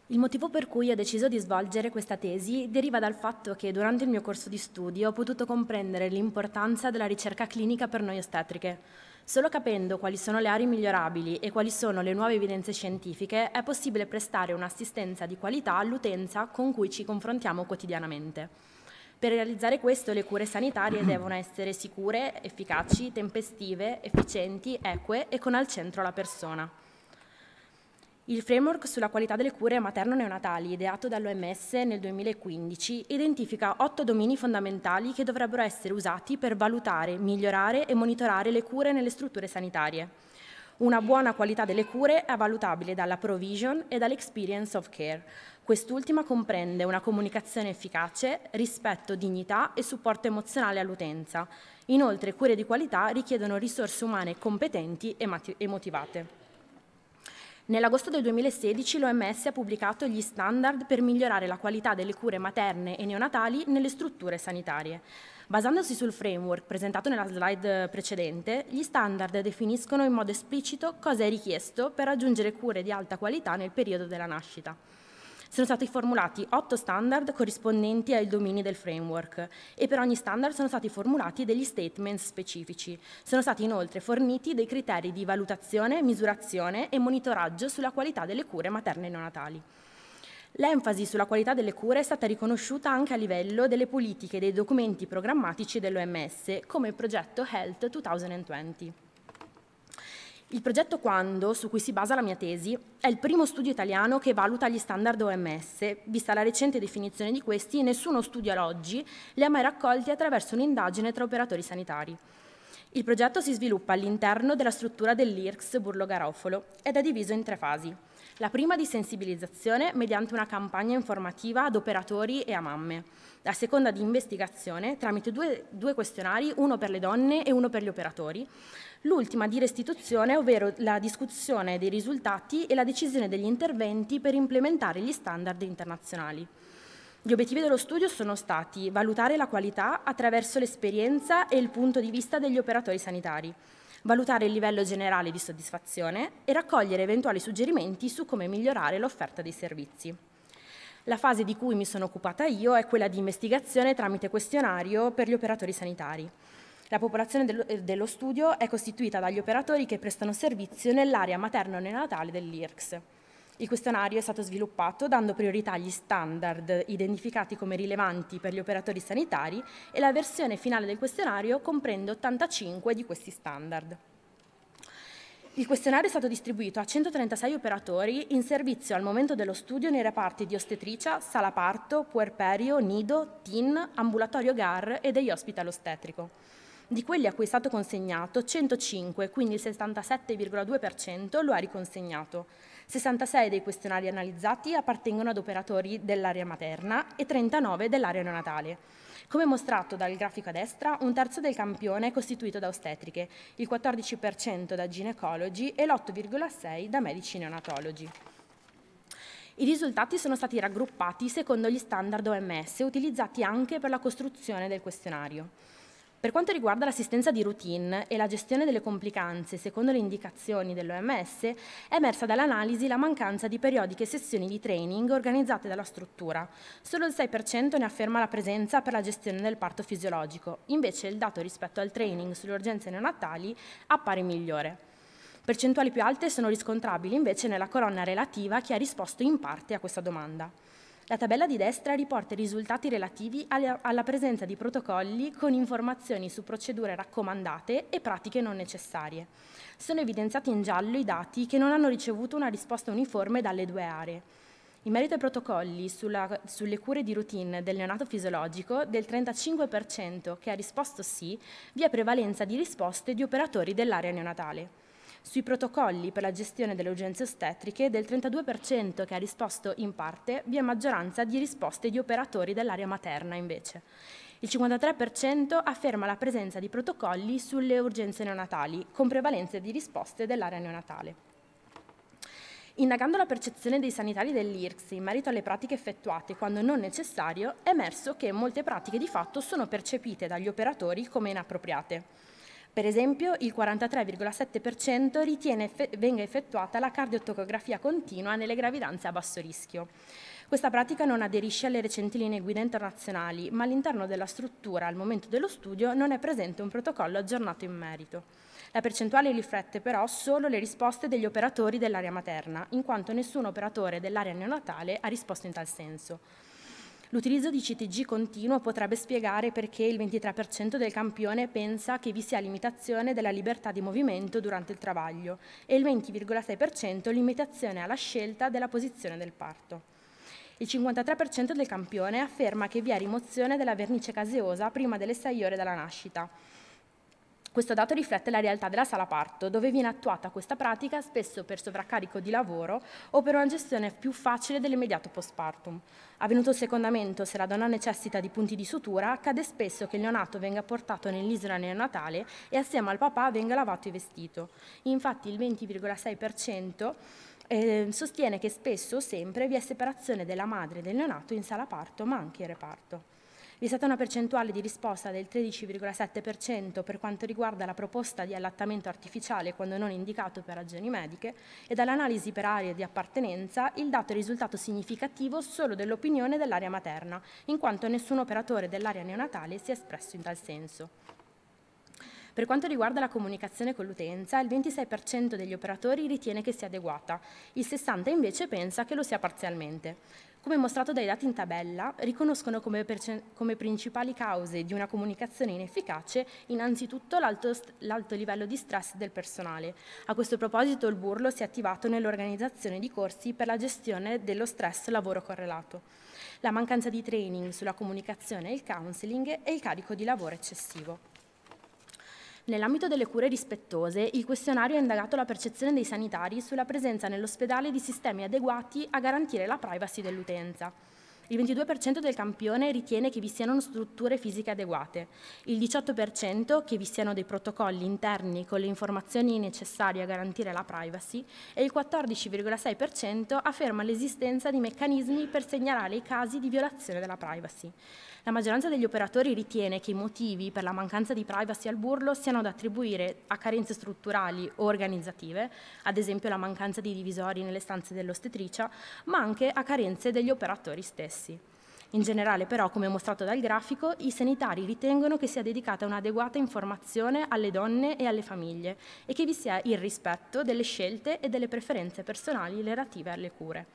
Il motivo per cui ho deciso di svolgere questa tesi deriva dal fatto che durante il mio corso di studio ho potuto comprendere l'importanza della ricerca clinica per noi ostetriche Solo capendo quali sono le aree migliorabili e quali sono le nuove evidenze scientifiche è possibile prestare un'assistenza di qualità all'utenza con cui ci confrontiamo quotidianamente. Per realizzare questo le cure sanitarie (clears throat) devono essere sicure, efficaci, tempestive, efficienti, eque e con al centro la persona. Il framework sulla qualità delle cure materno-neonatali, ideato dall'OMS nel 2015, identifica otto domini fondamentali che dovrebbero essere usati per valutare, migliorare e monitorare le cure nelle strutture sanitarie. Una buona qualità delle cure è valutabile dalla provision e dall'experience of care. Quest'ultima comprende una comunicazione efficace, rispetto, dignità e supporto emozionale all'utenza. Inoltre, cure di qualità richiedono risorse umane competenti e motivate. Nell'agosto del 2016 l'OMS ha pubblicato gli standard per migliorare la qualità delle cure materne e neonatali nelle strutture sanitarie. Basandosi sul framework presentato nella slide precedente, gli standard definiscono in modo esplicito cosa è richiesto per raggiungere cure di alta qualità nel periodo della nascita sono stati formulati otto standard corrispondenti ai domini del framework e per ogni standard sono stati formulati degli statements specifici. Sono stati inoltre forniti dei criteri di valutazione, misurazione e monitoraggio sulla qualità delle cure materne e neonatali. L'enfasi sulla qualità delle cure è stata riconosciuta anche a livello delle politiche e dei documenti programmatici dell'OMS come il progetto Health 2020. Il progetto Quando, su cui si basa la mia tesi, è il primo studio italiano che valuta gli standard OMS. Vista la recente definizione di questi, nessuno studio ad oggi li ha mai raccolti attraverso un'indagine tra operatori sanitari. Il progetto si sviluppa all'interno della struttura dell'IRCS Burlo Garofalo ed è diviso in tre fasi. La prima di sensibilizzazione mediante una campagna informativa ad operatori e a mamme. La seconda di investigazione tramite due, due questionari, uno per le donne e uno per gli operatori. L'ultima di restituzione, ovvero la discussione dei risultati e la decisione degli interventi per implementare gli standard internazionali. Gli obiettivi dello studio sono stati valutare la qualità attraverso l'esperienza e il punto di vista degli operatori sanitari, valutare il livello generale di soddisfazione e raccogliere eventuali suggerimenti su come migliorare l'offerta dei servizi. La fase di cui mi sono occupata io è quella di investigazione tramite questionario per gli operatori sanitari. La popolazione dello eh, studio è costituita dagli operatori che prestano servizio nell'area materno-neonatale dell'IRCS. Il questionario è stato sviluppato dando priorità agli standard identificati come rilevanti per gli operatori sanitari e la versione finale del questionario comprende 85 di questi standard. Il questionario è stato distribuito a 136 operatori in servizio al momento dello studio nei reparti di ostetricia, sala parto, puerperio, nido, TIN, ambulatorio GAR e degli hospital ostetrico. Di quelli a cui è stato consegnato, 105, quindi il 67,2%, lo ha riconsegnato. 66 dei questionari analizzati appartengono ad operatori dell'area materna e 39 dell'area neonatale. Come mostrato dal grafico a destra, un terzo del campione è costituito da ostetriche, il 14% da ginecologi e l'8,6% da medici neonatologi. I risultati sono stati raggruppati secondo gli standard OMS utilizzati anche per la costruzione del questionario. Per quanto riguarda l'assistenza di routine e la gestione delle complicanze secondo le indicazioni dell'OMS, è emersa dall'analisi la mancanza di periodiche sessioni di training organizzate dalla struttura. Solo il 6% ne afferma la presenza per la gestione del parto fisiologico, invece il dato rispetto al training sulle urgenze neonatali appare migliore. Percentuali più alte sono riscontrabili invece nella colonna relativa che ha risposto in parte a questa domanda. La tabella di destra riporta i risultati relativi alla presenza di protocolli con informazioni su procedure raccomandate e pratiche non necessarie. Sono evidenziati in giallo i dati che non hanno ricevuto una risposta uniforme dalle due aree. In merito ai protocolli sulla, sulle cure di routine del neonato fisiologico, del 35% che ha risposto sì, vi è prevalenza di risposte di operatori dell'area neonatale sui protocolli per la gestione delle urgenze ostetriche del 32% che ha risposto in parte, vi è maggioranza di risposte di operatori dell'area materna invece. Il 53% afferma la presenza di protocolli sulle urgenze neonatali, con prevalenza di risposte dell'area neonatale. Indagando la percezione dei sanitari dell'IRCS in merito alle pratiche effettuate quando non necessario, è emerso che molte pratiche di fatto sono percepite dagli operatori come inappropriate. Per esempio, il 43,7% ritiene venga effettuata la cardiotocografia continua nelle gravidanze a basso rischio. Questa pratica non aderisce alle recenti linee guida internazionali, ma all'interno della struttura, al momento dello studio, non è presente un protocollo aggiornato in merito. La percentuale riflette però solo le risposte degli operatori dell'area materna, in quanto nessun operatore dell'area neonatale ha risposto in tal senso. L'utilizzo di CTG continuo potrebbe spiegare perché il 23% del campione pensa che vi sia limitazione della libertà di movimento durante il travaglio e il 20,6% limitazione alla scelta della posizione del parto. Il 53% del campione afferma che vi è rimozione della vernice caseosa prima delle 6 ore dalla nascita questo dato riflette la realtà della sala parto, dove viene attuata questa pratica spesso per sovraccarico di lavoro o per una gestione più facile dell'immediato postpartum. Avvenuto il secondamento, se la donna necessita di punti di sutura, accade spesso che il neonato venga portato nell'isola neonatale e assieme al papà venga lavato e vestito. Infatti il 20,6% eh, sostiene che spesso o sempre vi è separazione della madre e del neonato in sala parto, ma anche in reparto. Vi è stata una percentuale di risposta del 13,7% per quanto riguarda la proposta di allattamento artificiale quando non indicato per ragioni mediche e dall'analisi per aree di appartenenza il dato è risultato significativo solo dell'opinione dell'area materna, in quanto nessun operatore dell'area neonatale si è espresso in tal senso. Per quanto riguarda la comunicazione con l'utenza, il 26% degli operatori ritiene che sia adeguata, il 60% invece pensa che lo sia parzialmente come mostrato dai dati in tabella, riconoscono come, come principali cause di una comunicazione inefficace innanzitutto l'alto livello di stress del personale. A questo proposito il Burlo si è attivato nell'organizzazione di corsi per la gestione dello stress lavoro correlato, la mancanza di training sulla comunicazione e il counseling e il carico di lavoro eccessivo. Nell'ambito delle cure rispettose, il questionario ha indagato la percezione dei sanitari sulla presenza nell'ospedale di sistemi adeguati a garantire la privacy dell'utenza. Il 22% del campione ritiene che vi siano strutture fisiche adeguate, il 18% che vi siano dei protocolli interni con le informazioni necessarie a garantire la privacy e il 14,6% afferma l'esistenza di meccanismi per segnalare i casi di violazione della privacy. La maggioranza degli operatori ritiene che i motivi per la mancanza di privacy al burlo siano da attribuire a carenze strutturali o organizzative, ad esempio la mancanza di divisori nelle stanze dell'ostetricia, ma anche a carenze degli operatori stessi. In generale però, come mostrato dal grafico, i sanitari ritengono che sia dedicata un'adeguata informazione alle donne e alle famiglie e che vi sia il rispetto delle scelte e delle preferenze personali relative alle cure.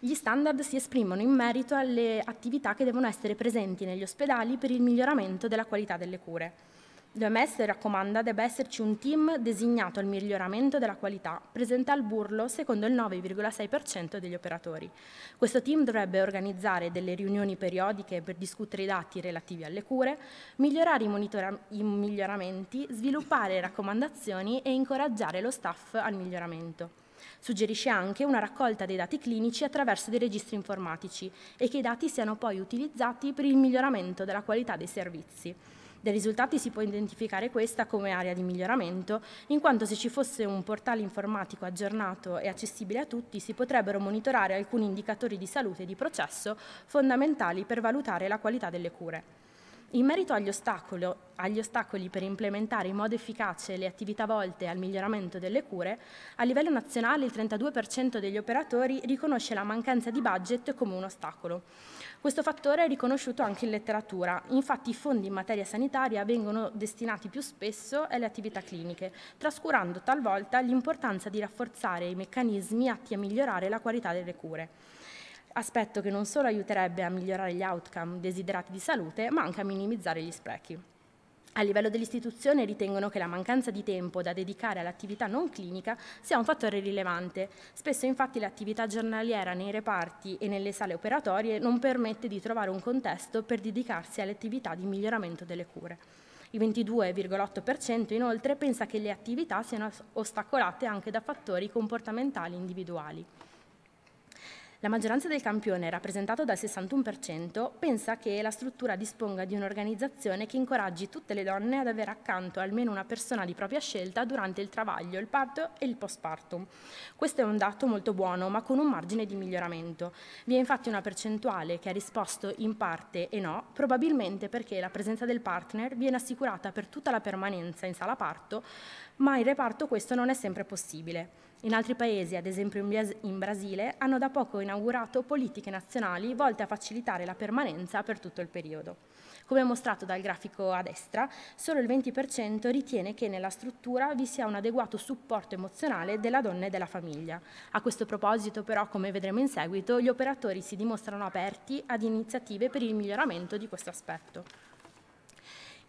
Gli standard si esprimono in merito alle attività che devono essere presenti negli ospedali per il miglioramento della qualità delle cure. L'OMS raccomanda debba esserci un team designato al miglioramento della qualità, presente al burlo secondo il 9,6% degli operatori. Questo team dovrebbe organizzare delle riunioni periodiche per discutere i dati relativi alle cure, migliorare i, i miglioramenti, sviluppare raccomandazioni e incoraggiare lo staff al miglioramento. Suggerisce anche una raccolta dei dati clinici attraverso dei registri informatici e che i dati siano poi utilizzati per il miglioramento della qualità dei servizi. Dai risultati si può identificare questa come area di miglioramento, in quanto se ci fosse un portale informatico aggiornato e accessibile a tutti, si potrebbero monitorare alcuni indicatori di salute e di processo fondamentali per valutare la qualità delle cure. In merito agli, agli ostacoli per implementare in modo efficace le attività volte al miglioramento delle cure, a livello nazionale il 32% degli operatori riconosce la mancanza di budget come un ostacolo. Questo fattore è riconosciuto anche in letteratura, infatti i fondi in materia sanitaria vengono destinati più spesso alle attività cliniche, trascurando talvolta l'importanza di rafforzare i meccanismi atti a migliorare la qualità delle cure aspetto che non solo aiuterebbe a migliorare gli outcome desiderati di salute, ma anche a minimizzare gli sprechi. A livello dell'istituzione ritengono che la mancanza di tempo da dedicare all'attività non clinica sia un fattore rilevante. Spesso infatti l'attività giornaliera nei reparti e nelle sale operatorie non permette di trovare un contesto per dedicarsi alle attività di miglioramento delle cure. Il 22,8% inoltre pensa che le attività siano ostacolate anche da fattori comportamentali individuali. La maggioranza del campione, rappresentato dal 61%, pensa che la struttura disponga di un'organizzazione che incoraggi tutte le donne ad avere accanto almeno una persona di propria scelta durante il travaglio, il parto e il postpartum. Questo è un dato molto buono, ma con un margine di miglioramento. Vi è infatti una percentuale che ha risposto in parte e no, probabilmente perché la presenza del partner viene assicurata per tutta la permanenza in sala parto, ma in reparto questo non è sempre possibile. In altri paesi, ad esempio in Brasile, hanno da poco inaugurato politiche nazionali volte a facilitare la permanenza per tutto il periodo. Come mostrato dal grafico a destra, solo il 20% ritiene che nella struttura vi sia un adeguato supporto emozionale della donna e della famiglia. A questo proposito, però, come vedremo in seguito, gli operatori si dimostrano aperti ad iniziative per il miglioramento di questo aspetto.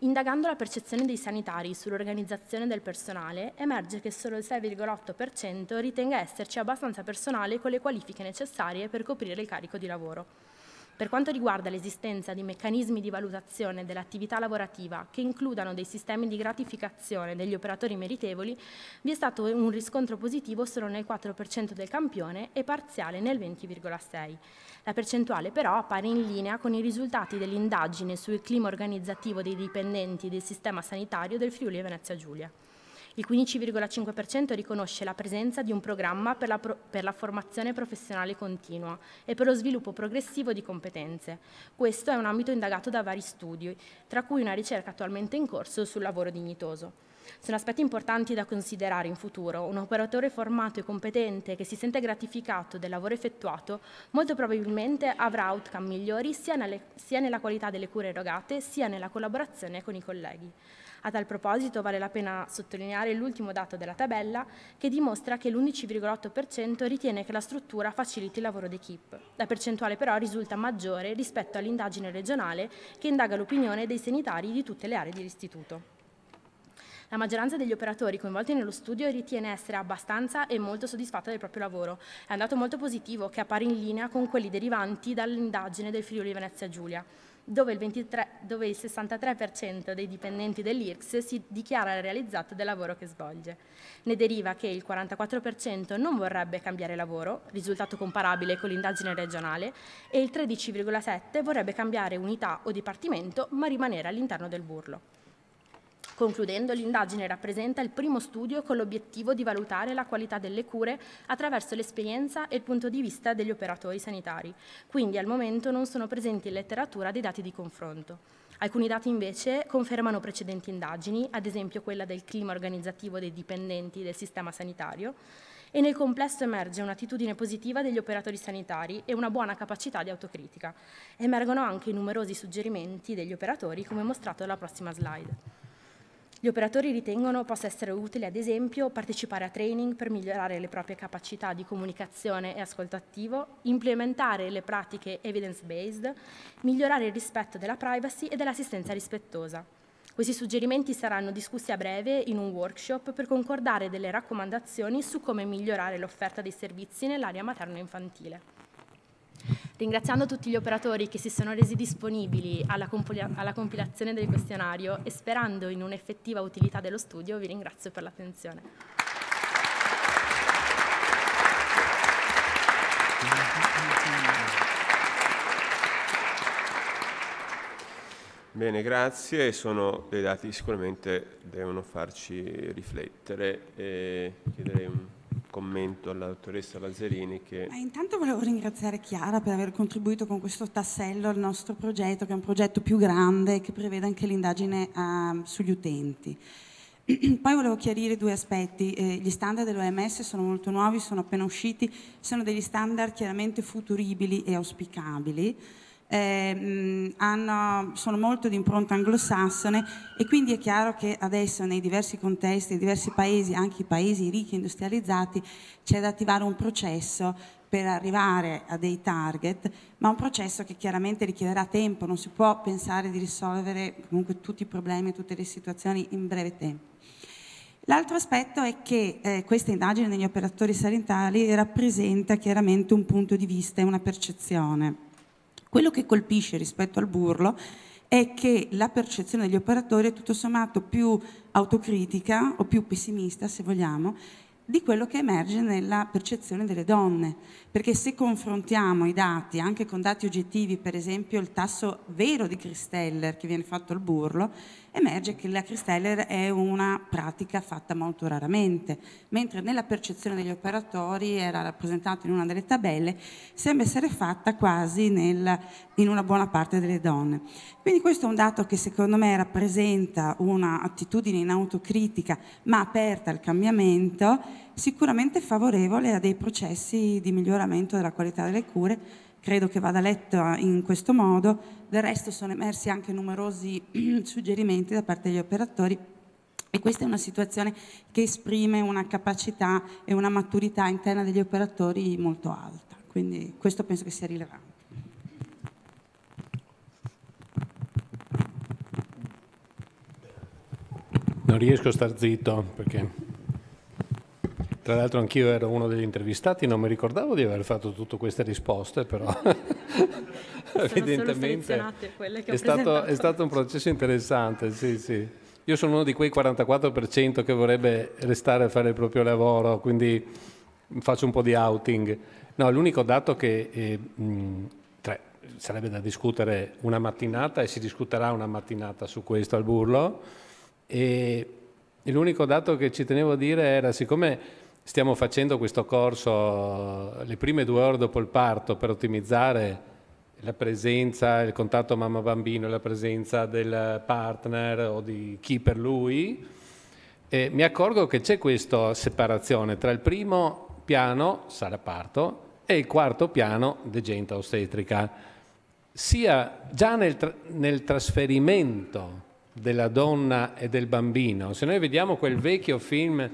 Indagando la percezione dei sanitari sull'organizzazione del personale, emerge che solo il 6,8% ritenga esserci abbastanza personale con le qualifiche necessarie per coprire il carico di lavoro. Per quanto riguarda l'esistenza di meccanismi di valutazione dell'attività lavorativa che includano dei sistemi di gratificazione degli operatori meritevoli, vi è stato un riscontro positivo solo nel 4% del campione e parziale nel 20,6%. La percentuale però appare in linea con i risultati dell'indagine sul clima organizzativo dei dipendenti del sistema sanitario del Friuli Venezia Giulia. Il 15,5% riconosce la presenza di un programma per la, pro per la, formazione professionale continua e per lo sviluppo progressivo di competenze. Questo è un ambito indagato da vari studi, tra cui una ricerca attualmente in corso sul lavoro dignitoso. Sono aspetti importanti da considerare in futuro. Un operatore formato e competente che si sente gratificato del lavoro effettuato molto probabilmente avrà outcome migliori sia, nelle, sia nella qualità delle cure erogate sia nella collaborazione con i colleghi. A tal proposito vale la pena sottolineare l'ultimo dato della tabella che dimostra che l'11,8% ritiene che la struttura faciliti il lavoro d'equipe. La percentuale però risulta maggiore rispetto all'indagine regionale che indaga l'opinione dei sanitari di tutte le aree dell'istituto. La maggioranza degli operatori coinvolti nello studio ritiene essere abbastanza e molto soddisfatta del proprio lavoro. È un dato molto positivo che appare in linea con quelli derivanti dall'indagine del Friuli Venezia Giulia. Dove il, 23, dove il, 63% dei dipendenti dell'IRCS si dichiara realizzato del lavoro che svolge. Ne deriva che il 44% non vorrebbe cambiare lavoro, risultato comparabile con l'indagine regionale, e il 13,7% vorrebbe cambiare unità o dipartimento ma rimanere all'interno del burlo. Concludendo, l'indagine rappresenta il primo studio con l'obiettivo di valutare la qualità delle cure attraverso l'esperienza e il punto di vista degli operatori sanitari. Quindi al momento non sono presenti in letteratura dei dati di confronto. Alcuni dati invece confermano precedenti indagini, ad esempio quella del clima organizzativo dei dipendenti del sistema sanitario, e nel complesso emerge un'attitudine positiva degli operatori sanitari e una buona capacità di autocritica. Emergono anche i numerosi suggerimenti degli operatori, come mostrato alla prossima slide. Gli operatori ritengono possa essere utile, ad esempio, partecipare a training per migliorare le proprie capacità di comunicazione e ascolto attivo, implementare le pratiche evidence-based, migliorare il rispetto della privacy e dell'assistenza rispettosa. Questi suggerimenti saranno discussi a breve in un workshop per concordare delle raccomandazioni su come migliorare l'offerta dei servizi nell'area materno-infantile. Ringraziando tutti gli operatori che si sono resi disponibili alla, alla compilazione del questionario e sperando in un'effettiva utilità dello studio, vi ringrazio per l'attenzione. Bene, grazie. Sono dei dati che sicuramente devono farci riflettere. E chiederei un commento alla dottoressa Lazzarini che... Ma intanto volevo ringraziare Chiara per aver contribuito con questo tassello al nostro progetto, che è un progetto più grande che prevede anche l'indagine uh, sugli utenti. (clears throat) Poi volevo chiarire due aspetti, eh, gli standard dell'OMS sono molto nuovi, sono appena usciti, sono degli standard chiaramente futuribili e auspicabili, eh, hanno, sono molto di impronta anglosassone e quindi è chiaro che adesso nei diversi contesti, nei diversi paesi, anche i paesi ricchi industrializzati, c'è da attivare un processo per arrivare a dei target, ma un processo che chiaramente richiederà tempo, non si può pensare di risolvere comunque tutti i problemi e tutte le situazioni in breve tempo. L'altro aspetto è che eh, questa indagine degli operatori salientali rappresenta chiaramente un punto di vista e una percezione quello che colpisce rispetto al burlo è che la percezione degli operatori è tutto sommato più autocritica o più pessimista, se vogliamo, di quello che emerge nella percezione delle donne, perché se confrontiamo i dati anche con dati oggettivi, per esempio il tasso vero di Christeller che viene fatto al burlo, emerge che la Cristeller è una pratica fatta molto raramente, mentre nella percezione degli operatori era rappresentata in una delle tabelle, sembra essere fatta quasi nel, in una buona parte delle donne. Quindi questo è un dato che secondo me rappresenta un'attitudine in autocritica ma aperta al cambiamento, sicuramente favorevole a dei processi di miglioramento della qualità delle cure credo che vada letta in questo modo. Del resto sono emersi anche numerosi (clears throat) suggerimenti da parte degli operatori e questa è una situazione che esprime una capacità e una maturità interna degli operatori molto alta, quindi questo penso che sia rilevante. Non riesco a star zitto perché tra l'altro anch'io ero uno degli intervistati, non mi ricordavo di aver fatto tutte queste risposte, però (laughs) evidentemente è stato, è stato un processo interessante, sì, sì. Io sono uno di quei 44% che vorrebbe restare a fare il proprio lavoro, quindi faccio un po' di outing. No, l'unico dato che eh, mh, tre, sarebbe da discutere una mattinata e si discuterà una mattinata su questo al burlo. e l'unico dato che ci tenevo a dire era siccome Stiamo facendo questo corso le prime due ore dopo il parto per ottimizzare la presenza, il contatto mamma-bambino, la presenza del partner o di chi per lui. E mi accorgo che c'è questa separazione tra il primo piano, sala parto, e il quarto piano, degenta ostetrica sia già nel, tra nel, trasferimento della donna e del bambino. Se noi vediamo quel vecchio film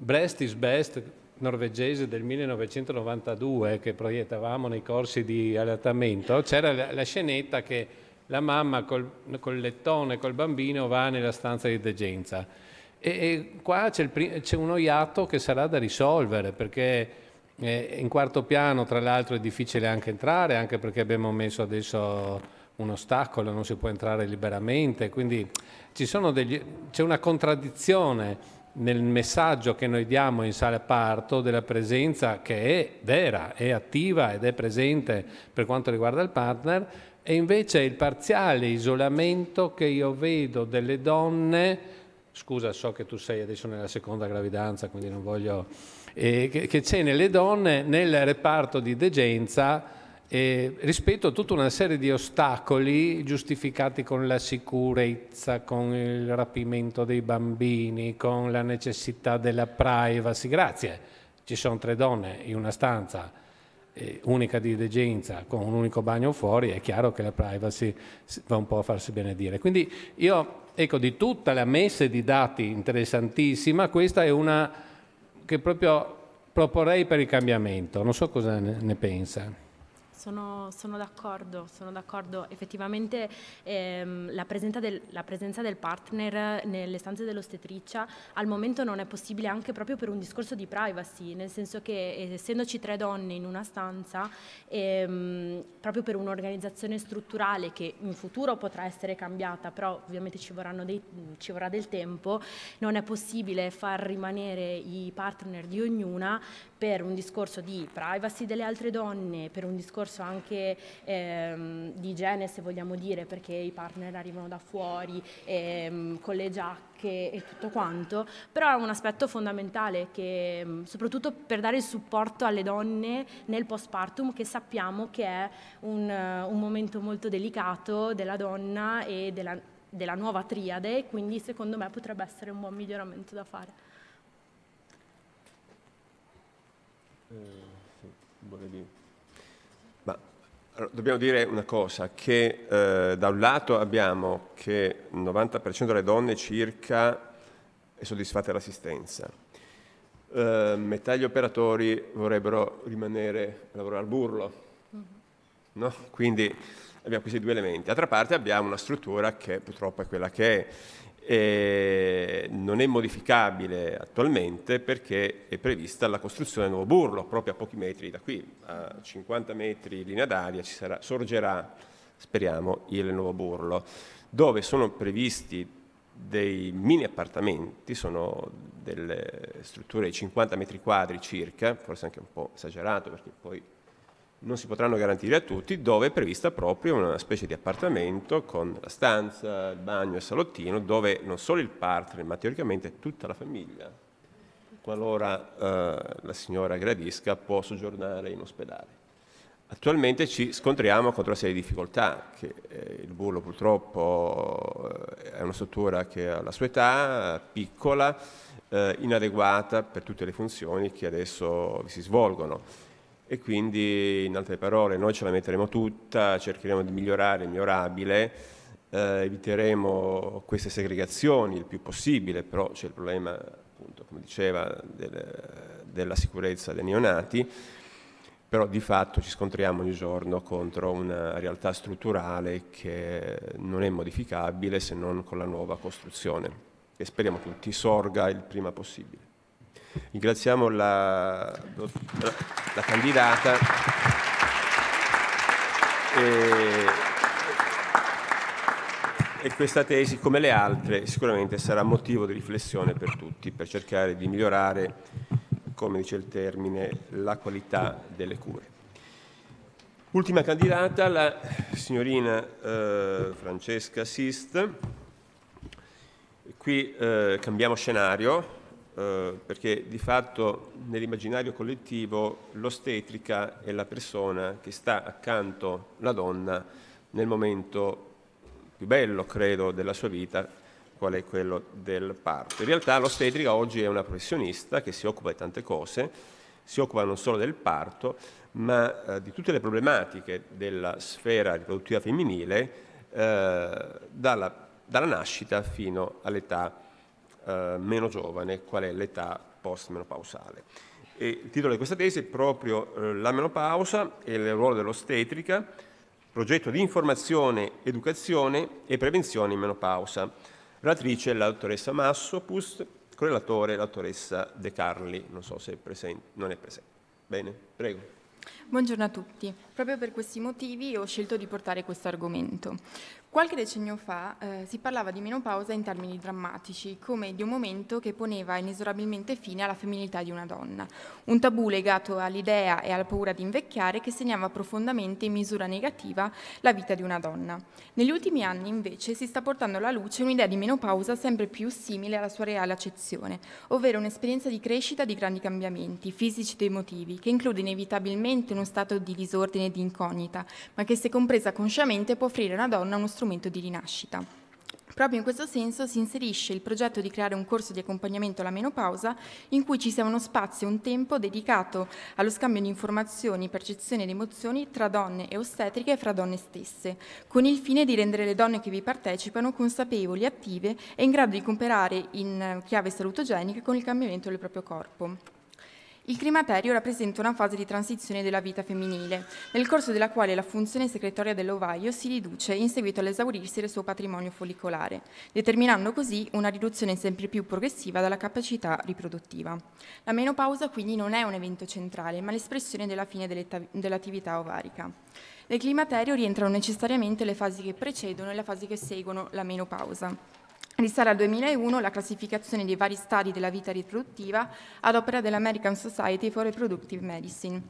Brest is Best norvegese del 1992 che proiettavamo nei corsi di adattamento, c'era la, la scenetta che la mamma col, col lettone, col bambino va nella stanza di degenza. E, e qua c'è, il, c'è uno iato che sarà da risolvere perché eh, in quarto piano tra l'altro è difficile anche entrare, anche perché abbiamo messo adesso un ostacolo, non si può entrare liberamente, quindi degli, c'è una contraddizione nel messaggio che noi diamo in sala parto della presenza che è vera, è attiva ed è presente per quanto riguarda il partner, e invece il parziale isolamento che io vedo delle donne, scusa so che tu sei adesso nella seconda gravidanza, quindi non voglio, eh, che, che c'è nelle donne nel reparto di degenza eh, rispetto a tutta una serie di ostacoli giustificati con la sicurezza, con il rapimento dei bambini, con la necessità della privacy. Grazie, ci sono tre donne in una stanza eh, unica di degenza con un unico bagno fuori, è chiaro che la privacy va un po' a farsi benedire. Quindi io, ecco, di tutta la messa di dati interessantissima, questa è una che proprio proporrei per il cambiamento, non so cosa ne, ne pensa sono, sono d'accordo, sono d'accordo. Effettivamente ehm, la, presenza del, la, presenza del, partner nelle stanze dell'ostetricia al momento non è possibile anche proprio per un discorso di privacy, nel senso che eh, essendoci tre donne in una stanza, ehm, proprio per un'organizzazione strutturale che in futuro potrà essere cambiata, però ovviamente ci, dei, ci vorrà del tempo, non è possibile far rimanere i partner di ognuna per un discorso di privacy delle altre donne, per un discorso anche ehm, di igiene se vogliamo dire, perché i partner arrivano da fuori ehm, con le giacche e tutto quanto, però è un aspetto fondamentale che ehm, soprattutto per dare il supporto alle donne nel postpartum che sappiamo che è un, eh, un momento molto delicato della donna e della, della nuova triade, quindi secondo me potrebbe essere un buon miglioramento da fare. Eh, sì, Ma, allora, dobbiamo dire una cosa, che eh, da un lato abbiamo che il 90% delle donne circa è soddisfatta dell'assistenza, eh, metà degli operatori vorrebbero rimanere a lavorare al burlo, mm-hmm. no? quindi abbiamo questi due elementi. D'altra parte abbiamo una struttura che purtroppo è quella che è, eh, non è modificabile attualmente perché è prevista la costruzione del nuovo burlo proprio a pochi metri da qui, a 50 metri in linea d'aria sarà, sorgerà, speriamo, il nuovo burlo, dove sono previsti dei mini appartamenti, sono delle strutture di 50 metri quadri circa, forse anche un po' esagerato perché poi non si potranno garantire a tutti, dove è prevista proprio una specie di appartamento con la stanza, il bagno e il salottino, dove non solo il partner, ma teoricamente tutta la famiglia, qualora eh, la signora gradisca, può soggiornare in ospedale. Attualmente ci scontriamo contro una serie di difficoltà, che eh, il bullo purtroppo eh, è una struttura che ha la sua età, piccola, eh, inadeguata per tutte le funzioni che adesso si svolgono e quindi in altre parole noi ce la metteremo tutta, cercheremo di migliorare il migliorabile, eh, eviteremo queste segregazioni il più possibile, però c'è il problema appunto, come diceva, del, della sicurezza dei neonati, però di fatto ci scontriamo ogni giorno contro una realtà strutturale che non è modificabile se non con la nuova costruzione e speriamo tutti sorga il prima possibile. Ringraziamo la, la candidata. E e questa tesi, come le altre, sicuramente sarà motivo di riflessione per tutti, per cercare di migliorare, come dice il termine, la qualità delle cure. Ultima candidata, la signorina eh, Francesca Sist. Qui eh, cambiamo scenario, eh, perché di fatto nell'immaginario collettivo l'ostetrica è la persona che sta accanto alla donna nel momento più bello, credo, della sua vita, qual è quello del parto. In realtà l'ostetrica oggi è una professionista che si occupa di tante cose, si occupa non solo del parto, ma eh, di tutte le problematiche della sfera riproduttiva femminile, eh, dalla, dalla nascita fino all'età adulta eh, meno giovane qual è l'età postmenopausale. E il titolo di questa tesi è proprio eh, La menopausa e il ruolo dell'ostetrica, progetto di informazione, educazione e prevenzione in menopausa. Relatrice è la dottoressa Massopust, correlatore la dottoressa De Carli, non so se è presente, non è presente. Bene, prego. Buongiorno a tutti. Proprio per questi motivi ho scelto di portare questo argomento. Qualche decennio fa eh, si parlava di menopausa in termini drammatici, come di un momento che poneva inesorabilmente fine alla femminilità di una donna, un tabù legato all'idea e alla paura di invecchiare che segnava profondamente in misura negativa la vita di una donna. Negli ultimi anni invece si sta portando alla luce un'idea di menopausa sempre più simile alla sua reale accezione, ovvero un'esperienza di crescita di grandi cambiamenti fisici ed emotivi, che include inevitabilmente uno stato di disordine e di incognita, ma che se compresa consciamente può offrire alla donna uno strumento di rinascita. Proprio in questo senso si inserisce il progetto di creare un corso di accompagnamento alla menopausa in cui ci sia uno spazio e un tempo dedicato allo scambio di informazioni, percezioni ed emozioni tra donne e ostetriche e fra donne stesse, con il fine di rendere le donne che vi partecipano consapevoli, attive e in grado di comperare in chiave salutogenica con il cambiamento del proprio corpo. Il climaterio rappresenta una fase di transizione della vita femminile, nel corso della quale la funzione secretoria dell'ovaio si riduce in seguito all'esaurirsi del suo patrimonio follicolare, determinando così una riduzione sempre più progressiva della capacità riproduttiva. La menopausa quindi non è un evento centrale, ma l'espressione della fine dell'attività ovarica. Nel climaterio rientrano necessariamente le fasi che precedono e le fasi che seguono la menopausa risale al 2001 la classificazione dei vari stadi della vita riproduttiva ad opera dell'American Society for Reproductive Medicine.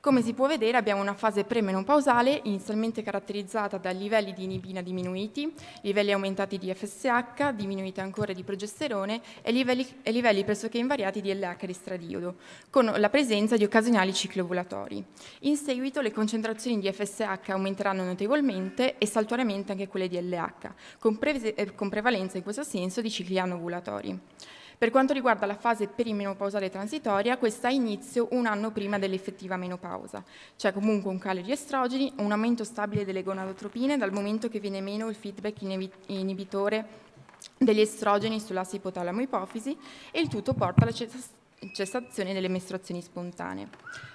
Come si può vedere abbiamo una fase premenopausale inizialmente caratterizzata da livelli di inibina diminuiti, livelli aumentati di FSH, diminuiti ancora di progesterone e livelli, e livelli pressoché invariati di LH di stradiodo, con la presenza di occasionali cicli ovulatori. In seguito le concentrazioni di FSH aumenteranno notevolmente e saltuariamente anche quelle di LH, con, pre eh, con prevalenza in questo senso di cicli anovulatori. Per quanto riguarda la fase perimenopausale transitoria, questa ha inizio un anno prima dell'effettiva menopausa. C'è comunque un calo di estrogeni, un aumento stabile delle gonadotropine dal momento che viene meno il feedback inibitore degli estrogeni sull'asse ipotalamo-ipofisi e il tutto porta alla cessazione cessazione delle mestruazioni spontanee.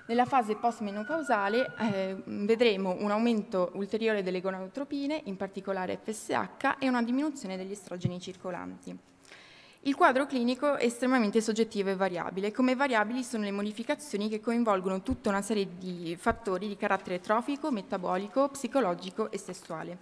Nella fase postmenopausale eh, vedremo un aumento ulteriore delle gonadotropine, in particolare FSH, e una diminuzione degli estrogeni circolanti. Il quadro clinico è estremamente soggettivo e variabile, come variabili sono le modificazioni che coinvolgono tutta una serie di fattori di carattere trofico, metabolico, psicologico e sessuale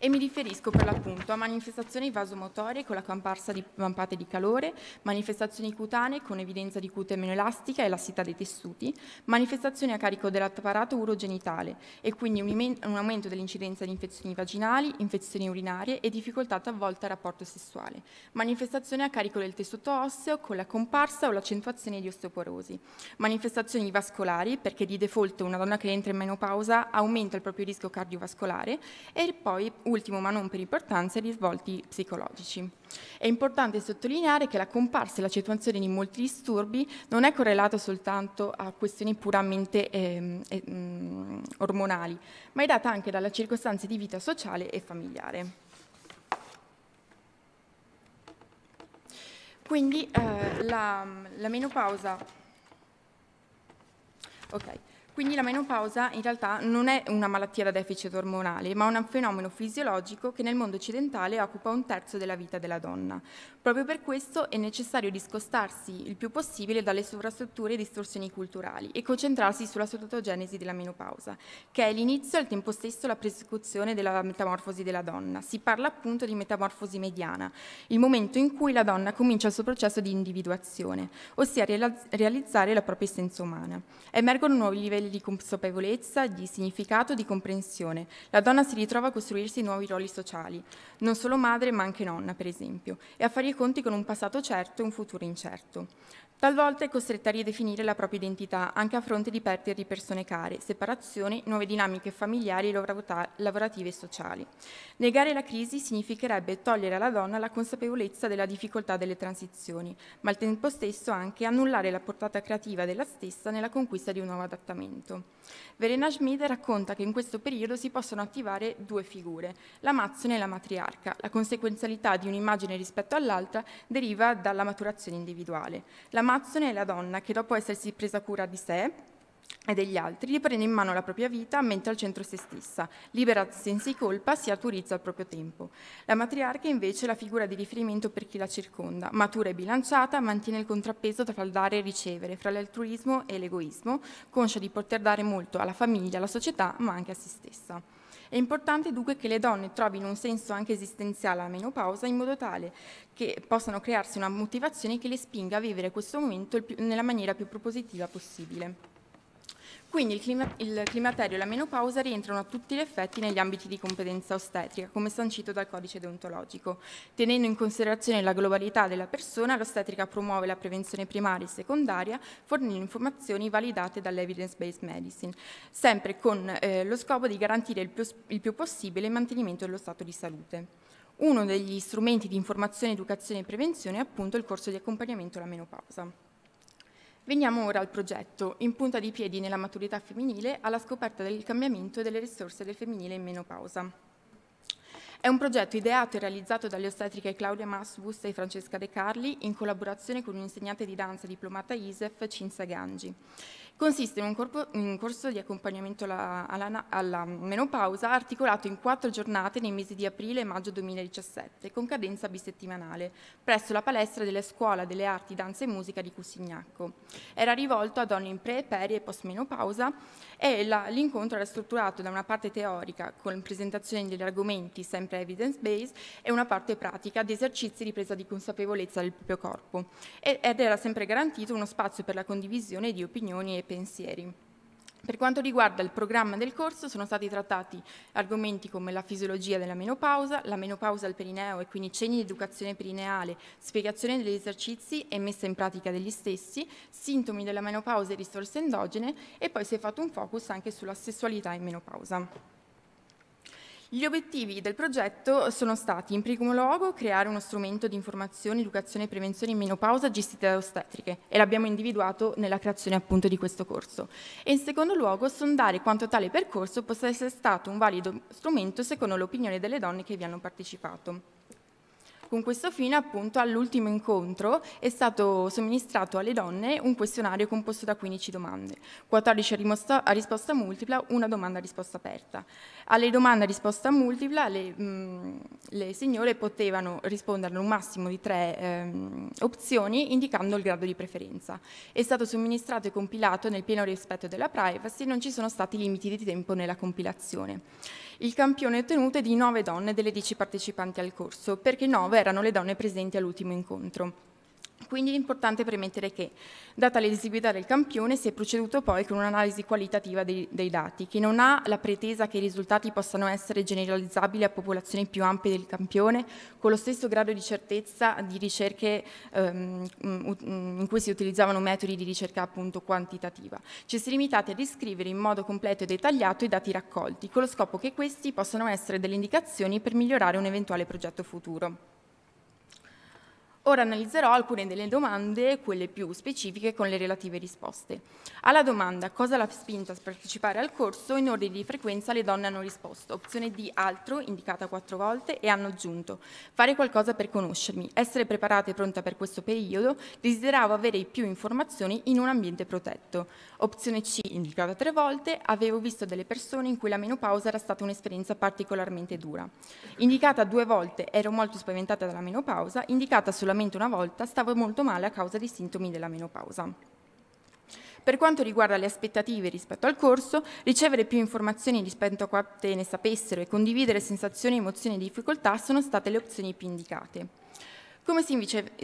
e mi riferisco per l'appunto a manifestazioni vasomotorie con la comparsa di vampate di calore, manifestazioni cutanee con evidenza di cute meno elastica e lassità dei tessuti, manifestazioni a carico dell'apparato urogenitale e quindi un, aumento dell'incidenza di infezioni vaginali, infezioni urinarie e difficoltà talvolta al rapporto sessuale, manifestazioni a carico del tessuto osseo con la comparsa o l'accentuazione di osteoporosi, manifestazioni vascolari perché di default una donna che entra in menopausa aumenta il proprio rischio cardiovascolare e poi ultimo ma non per importanza, i risvolti psicologici. È importante sottolineare che la comparsa e la di molti disturbi non è correlata soltanto a questioni puramente eh, eh, ormonali, ma è data anche dalle circostanze di vita sociale e familiare. Quindi eh, la, la menopausa... Okay. Quindi la menopausa in realtà non è una malattia da deficit ormonale, ma un fenomeno fisiologico che nel mondo occidentale occupa un terzo della vita della donna. Proprio per questo è necessario discostarsi il più possibile dalle sovrastrutture e distorsioni culturali e concentrarsi sulla sottogenesi della menopausa, che è l'inizio e al tempo stesso la prosecuzione della metamorfosi della donna. Si parla appunto di metamorfosi mediana, il momento in cui la donna comincia il suo processo di individuazione, ossia realizzare la propria essenza umana. Emergono nuovi livelli livelli di consapevolezza, di significato, di comprensione. La donna si ritrova a costruirsi nuovi ruoli sociali, non solo madre ma anche nonna, per esempio, e a fare i conti con un passato certo e un futuro incerto. Talvolta è costretta a ridefinire la propria identità, anche a fronte di perdite di persone care, separazioni, nuove dinamiche familiari, lavorative e sociali. Negare la crisi significherebbe togliere alla donna la consapevolezza della difficoltà delle transizioni, ma al tempo stesso anche annullare la portata creativa della stessa nella conquista di un nuovo adattamento. Verena Schmid racconta che in questo periodo si possono attivare due figure, l'amazzone e la matriarca. La conseguenzialità di un'immagine rispetto all'altra deriva dalla maturazione individuale. L'amazzone è la donna che dopo essersi presa cura di sé, e degli altri, riprende in mano la propria vita mentre al centro se stessa, libera da sensi colpa, si autorizza al proprio tempo. La matriarca è invece la figura di riferimento per chi la circonda, matura e bilanciata, mantiene il contrappeso tra il dare e ricevere, fra l'altruismo e l'egoismo, conscia di poter dare molto alla famiglia, alla società, ma anche a se stessa. È importante dunque che le donne trovino un senso anche esistenziale alla menopausa in modo tale che possano crearsi una motivazione che le spinga a vivere questo momento nella maniera più propositiva possibile. Quindi il, clima, il climaterio e la menopausa rientrano a tutti gli effetti negli ambiti di competenza ostetrica, come sancito dal codice deontologico. Tenendo in considerazione la globalità della persona, l'ostetrica promuove la prevenzione primaria e secondaria, fornendo informazioni validate dall'evidence-based medicine, sempre con eh, lo scopo di garantire il più, il più possibile il mantenimento dello stato di salute. Uno degli strumenti di informazione, educazione e prevenzione è appunto il corso di accompagnamento alla menopausa. Veniamo ora al progetto In punta di piedi nella maturità femminile alla scoperta del cambiamento delle risorse del femminile in menopausa. È un progetto ideato e realizzato dalle ostetriche Claudia Masbus e Francesca De Carli in collaborazione con un'insegnante di danza diplomata ISEF Cinzia Gangi. Consiste in un, corpo, in un corso di accompagnamento alla, alla, alla, menopausa articolato in quattro giornate nei mesi di aprile e maggio 2017, con cadenza bisettimanale, presso la palestra della Scuola delle Arti, Danza e Musica di Cusignacco. Era rivolto a donne in pre, peri e post-menopausa e l'incontro era strutturato da una parte teorica, con presentazioni degli argomenti sempre evidence-based, e una parte pratica di esercizi di presa di consapevolezza del proprio corpo. Ed era sempre garantito uno spazio per la condivisione di opinioni e pensieri. Per quanto riguarda il programma del corso, sono stati trattati argomenti come la fisiologia della menopausa, la menopausa al perineo e quindi cenni di educazione perineale, spiegazione degli esercizi e messa in pratica degli stessi, sintomi della menopausa e risorse endogene e poi si è fatto un focus anche sulla sessualità in menopausa. Gli obiettivi del progetto sono stati, in primo luogo, creare uno strumento di informazione, educazione e prevenzione in menopausa gestita da ostetriche e l'abbiamo individuato nella creazione appunto di questo corso. E in secondo luogo, sondare quanto tale percorso possa essere stato un valido strumento secondo l'opinione delle donne che vi hanno partecipato. Con questo fine, appunto, all'ultimo incontro è stato somministrato alle donne un questionario composto da 15 domande, 14 a, risposta multipla, una domanda a risposta aperta. Alle domande a risposta multipla le, mh, mm, le signore potevano rispondere a un massimo di tre ehm, opzioni indicando il grado di preferenza. È stato somministrato e compilato nel pieno rispetto della privacy e non ci sono stati limiti di tempo nella compilazione. Il campione ottenuto è di 9 donne delle 10 partecipanti al corso, perché 9 erano le donne presenti all'ultimo incontro. Quindi è importante premettere che, data l'esiguità del campione, si è proceduto poi con un'analisi qualitativa dei, dei, dati, che non ha la pretesa che i risultati possano essere generalizzabili a popolazioni più ampie del campione, con lo stesso grado di certezza di ricerche ehm, in cui si utilizzavano metodi di ricerca appunto quantitativa. Ci si è limitati a descrivere in modo completo e dettagliato i dati raccolti, con lo scopo che questi possano essere delle indicazioni per migliorare un eventuale progetto futuro. Ora analizzerò alcune delle domande, quelle più specifiche, con le relative risposte. Alla domanda cosa l'ha spinta a partecipare al corso, in ordine di frequenza le donne hanno risposto. Opzione D, altro, indicata quattro volte, e hanno aggiunto fare qualcosa per conoscermi, essere preparata e pronta per questo periodo, desideravo avere più informazioni in un ambiente protetto. Opzione C, indicata tre volte, avevo visto delle persone in cui la menopausa era stata un'esperienza particolarmente dura. Indicata due volte, ero molto spaventata dalla menopausa, indicata sulla solamente una volta, stavo molto male a causa dei sintomi della menopausa. Per quanto riguarda le aspettative rispetto al corso, ricevere più informazioni rispetto a quante ne sapessero e condividere sensazioni, emozioni e difficoltà sono state le opzioni più indicate. Come si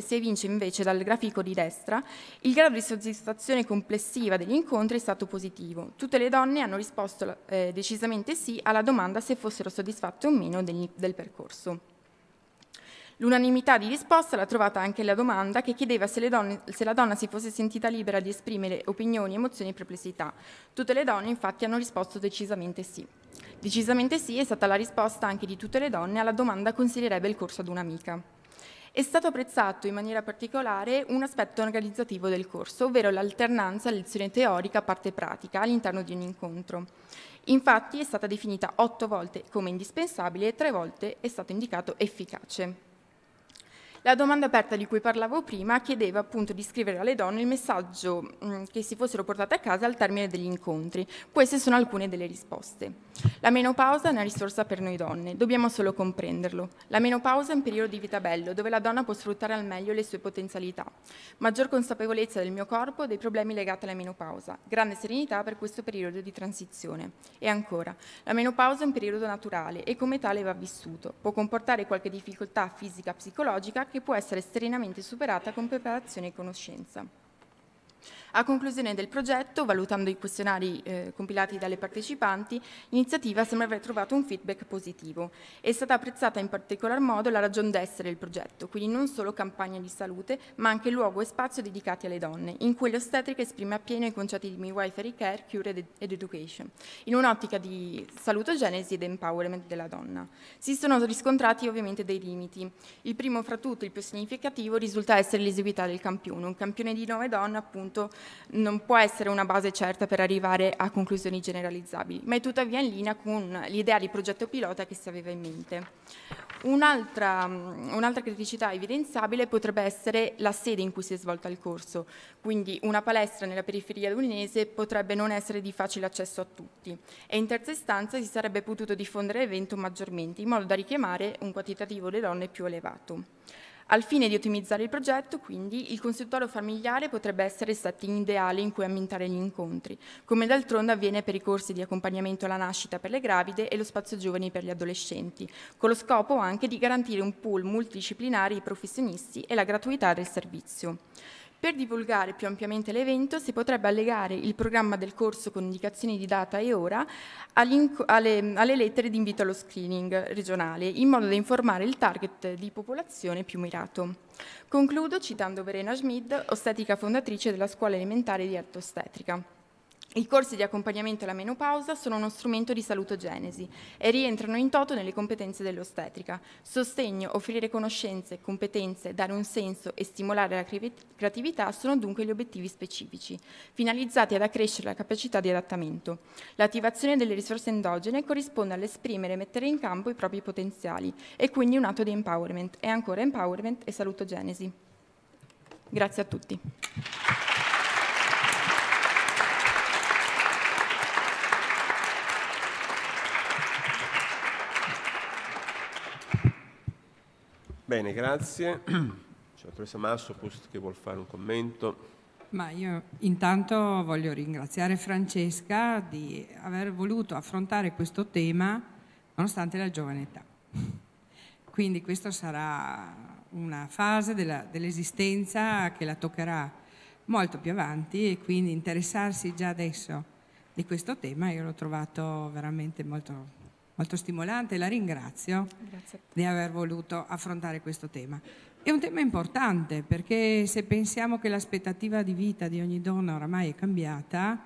evince, invece dal grafico di destra, il grado di soddisfazione complessiva degli incontri è stato positivo. Tutte le donne hanno risposto eh, decisamente sì alla domanda se fossero soddisfatte o meno del, del percorso. L'unanimità di risposta l'ha trovata anche la domanda che chiedeva se, donne, se, la donna si fosse sentita libera di esprimere opinioni, emozioni e perplessità. Tutte le donne infatti hanno risposto decisamente sì. Decisamente sì è stata la risposta anche di tutte le donne alla domanda consiglierebbe il corso ad un'amica. È stato apprezzato in maniera particolare un aspetto organizzativo del corso, ovvero l'alternanza lezione teorica parte pratica all'interno di un incontro. Infatti è stata definita otto volte come indispensabile e tre volte è stato indicato efficace. La domanda aperta di cui parlavo prima chiedeva appunto di scrivere alle donne il messaggio mm, che si fossero portate a casa al termine degli incontri. Queste sono alcune delle risposte. La menopausa è una risorsa per noi donne, dobbiamo solo comprenderlo. La menopausa è un periodo di vita bello dove la donna può sfruttare al meglio le sue potenzialità. Maggior consapevolezza del mio corpo e dei problemi legati alla menopausa. Grande serenità per questo periodo di transizione. E ancora, la menopausa è un periodo naturale e come tale va vissuto. Può comportare qualche difficoltà fisica-psicologica che può essere serenamente superata con preparazione e conoscenza. A conclusione del progetto, valutando i questionari eh, compilati dalle partecipanti, l'iniziativa sembra aver trovato un feedback positivo. È stata apprezzata in particolar modo la ragion d'essere del progetto, quindi non solo campagne di salute, ma anche luogo e spazio dedicati alle donne, in cui l'ostetrica esprime appieno i concetti di midwifery care, cure ed, education, in un'ottica di salutogenesi ed empowerment della donna. Si sono riscontrati ovviamente dei limiti. Il primo fra tutti, il più significativo, risulta essere l'eseguità del campione, un campione di nove donne appunto non può essere una base certa per arrivare a conclusioni generalizzabili, ma è tuttavia in linea con l'idea di progetto pilota che si aveva in mente. Un'altra, mm, un'altra criticità evidenziabile potrebbe essere la sede in cui si è svolta il corso, quindi una palestra nella periferia lunese potrebbe non essere di facile accesso a tutti e in terza istanza si sarebbe potuto diffondere l'evento maggiormente in modo da richiamare un quantitativo delle donne più elevato. Al fine di ottimizzare il progetto, quindi, il consultorio familiare potrebbe essere il setting ideale in cui ambientare gli incontri, come d'altronde avviene per i corsi di accompagnamento alla nascita per le gravide e lo spazio giovani per gli adolescenti, con lo scopo anche di garantire un pool multidisciplinare ai professionisti e la gratuità del servizio. Per divulgare più ampiamente l'evento si potrebbe allegare il programma del corso con indicazioni di data e ora alle, alle lettere di invito allo screening regionale, in modo da informare il target di popolazione più mirato. Concludo citando Verena Schmid, ostetica fondatrice della scuola elementare di arte ostetrica. I corsi di accompagnamento alla menopausa sono uno strumento di salutogenesi e rientrano in toto nelle competenze dell'ostetrica. Sostegno, offrire conoscenze, competenze, dare un senso e stimolare la creatività sono dunque gli obiettivi specifici, finalizzati ad accrescere la capacità di adattamento. L'attivazione delle risorse endogene corrisponde all'esprimere e mettere in campo i propri potenziali e quindi un atto di empowerment e ancora empowerment e salutogenesi. Grazie a tutti. Bene, grazie. (clears throat) C'è la dottoressa Massopost che vuol fare un commento. Ma io intanto voglio ringraziare Francesca di aver voluto affrontare questo tema nonostante la giovane età. (laughs) Quindi questa sarà una fase dell'esistenza che la toccherà molto più avanti e quindi interessarsi già adesso di questo tema io l'ho trovato veramente molto molto stimolante, la ringrazio di aver voluto affrontare questo tema. È un tema importante perché se pensiamo che l'aspettativa di vita di ogni donna oramai è cambiata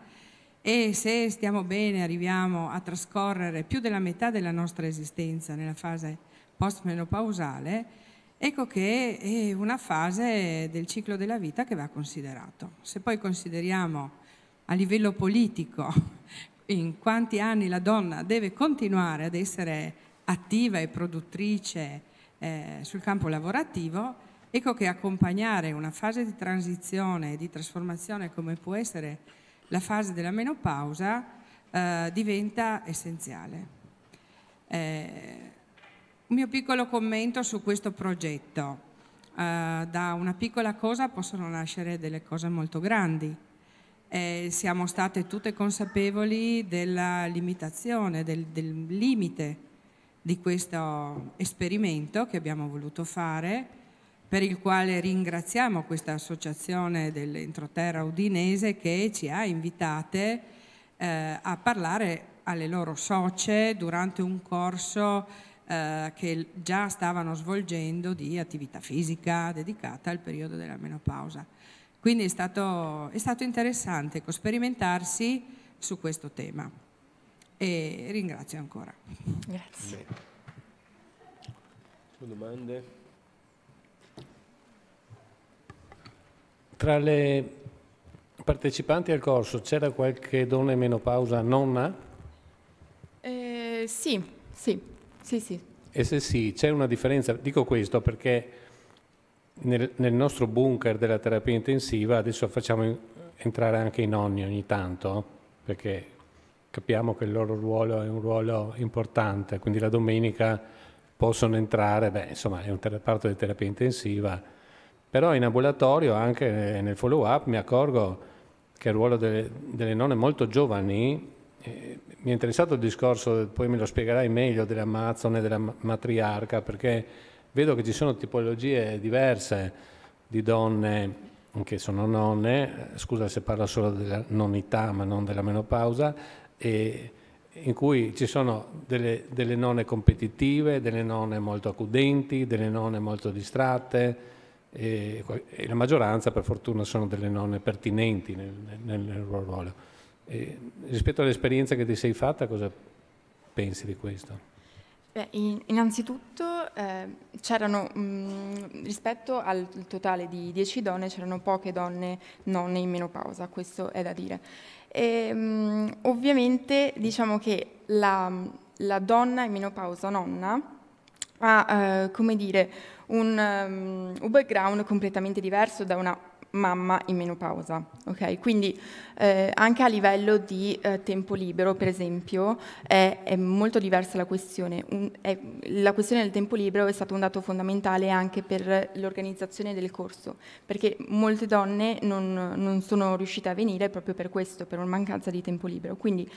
e se stiamo bene arriviamo a trascorrere più della metà della nostra esistenza nella fase postmenopausale, ecco che è una fase del ciclo della vita che va considerato. Se poi consideriamo a livello politico in quanti anni la donna deve continuare ad essere attiva e produttrice eh, sul campo lavorativo, ecco che accompagnare una fase di transizione e di trasformazione come può essere la fase della menopausa eh, diventa essenziale. Eh, un mio piccolo commento su questo progetto. Eh, da una piccola cosa possono nascere delle cose molto grandi eh, siamo state tutte consapevoli della limitazione, del, del, limite di questo esperimento che abbiamo voluto fare, per il quale ringraziamo questa associazione dell'entroterra udinese che ci ha invitate eh, a parlare alle loro socie durante un corso eh, che già stavano svolgendo di attività fisica dedicata al periodo della menopausa. Quindi è stato, è stato interessante sperimentarsi su questo tema. E ringrazio ancora. Grazie. Domande? Tra le partecipanti al corso c'era qualche donna in menopausa nonna? Eh, sì, sì, sì, sì. E se sì, c'è una differenza? Dico questo perché nel, nel, nostro bunker della terapia intensiva adesso facciamo in, entrare anche i nonni ogni tanto, perché capiamo che il loro ruolo è un ruolo importante, quindi la domenica possono entrare, beh, insomma è un reparto di terapia intensiva, però in ambulatorio anche nel follow up mi accorgo che il ruolo delle, delle nonne molto giovani, eh, mi è interessato il discorso, poi me lo spiegherai meglio, dell'Amazzone, della matriarca, perché vedo che ci sono tipologie diverse di donne che sono nonne, scusa se parlo solo della nonità ma non della menopausa, in cui ci sono delle, delle nonne competitive, delle nonne molto accudenti, delle nonne molto distratte, e, la maggioranza per fortuna sono delle nonne pertinenti nel, nel, nel ruolo. E rispetto all'esperienza che ti sei fatta, cosa pensi di questo? Beh, innanzitutto eh, mh, mm, rispetto al totale di 10 donne c'erano poche donne nonne in menopausa, questo è da dire. E, ehm, mh, ovviamente diciamo che la, la, donna in menopausa nonna ha, eh, come dire, un, um, un background completamente diverso da una mamma in menopausa. Okay? Quindi eh, anche a livello di eh, tempo libero, per esempio, è, è molto diversa la questione. Un, è, la questione del tempo libero è stato un dato fondamentale anche per l'organizzazione del corso, perché molte donne non, non sono riuscite a venire proprio per questo, per una mancanza di tempo libero. Quindi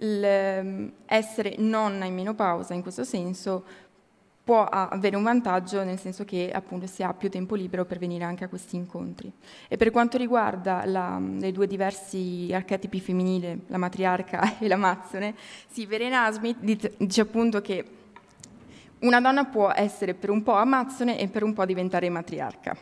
essere nonna in menopausa in questo senso può avere un vantaggio nel senso che appunto si ha più tempo libero per venire anche a questi incontri. E per quanto riguarda la, le due diversi archetipi femminili, la matriarca (laughs) e l'amazzone, sì, Verena Smith dice, dice appunto che una donna può essere per un po' amazzone e per un po' diventare matriarca.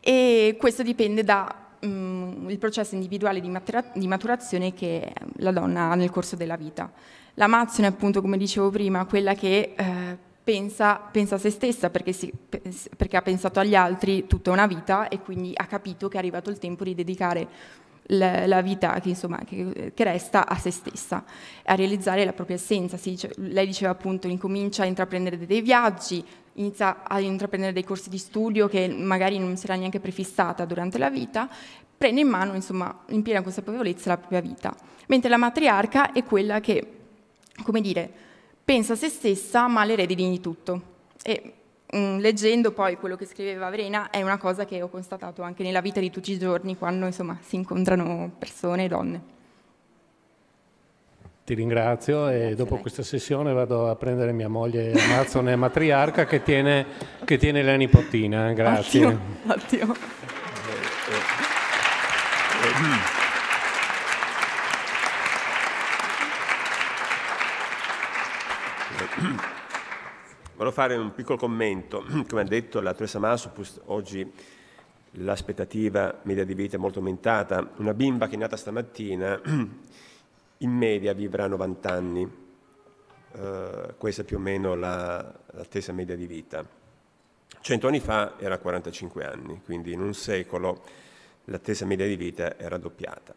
E questo dipende da il processo individuale di, maturazione che la donna ha nel corso della vita. L'amazzone, appunto, come dicevo prima, quella che eh, pensa, pensa a se stessa perché, si, perché ha pensato agli altri tutta una vita e quindi ha capito che è arrivato il tempo di dedicare la, vita che, insomma, che, che, resta a se stessa, a realizzare la propria essenza. Dice, lei diceva appunto, incomincia a intraprendere dei viaggi, inizia a intraprendere dei corsi di studio che magari non si era neanche prefissata durante la vita, prende in mano, insomma, in piena consapevolezza la propria vita. Mentre la matriarca è quella che, come dire, pensa a se stessa ma l'erede di tutto. E mh, mm, leggendo poi quello che scriveva Verena è una cosa che ho constatato anche nella vita di tutti i giorni quando insomma, si incontrano persone e donne. Ti ringrazio e dopo questa sessione vado a prendere mia moglie Amazzone matriarca che tiene, che tiene, la nipotina. Eh, grazie. Ottimo, ottimo. Eh, eh, Volevo fare un piccolo commento. (clears throat) Come ha detto la dottoressa Masopus, oggi l'aspettativa media di vita è molto aumentata. Una bimba che è nata stamattina (clears throat) in media vivrà 90 anni. Uh, questa è più o meno l'attesa la media di vita. Cento anni fa era 45 anni, quindi in un secolo l'attesa media di vita è raddoppiata.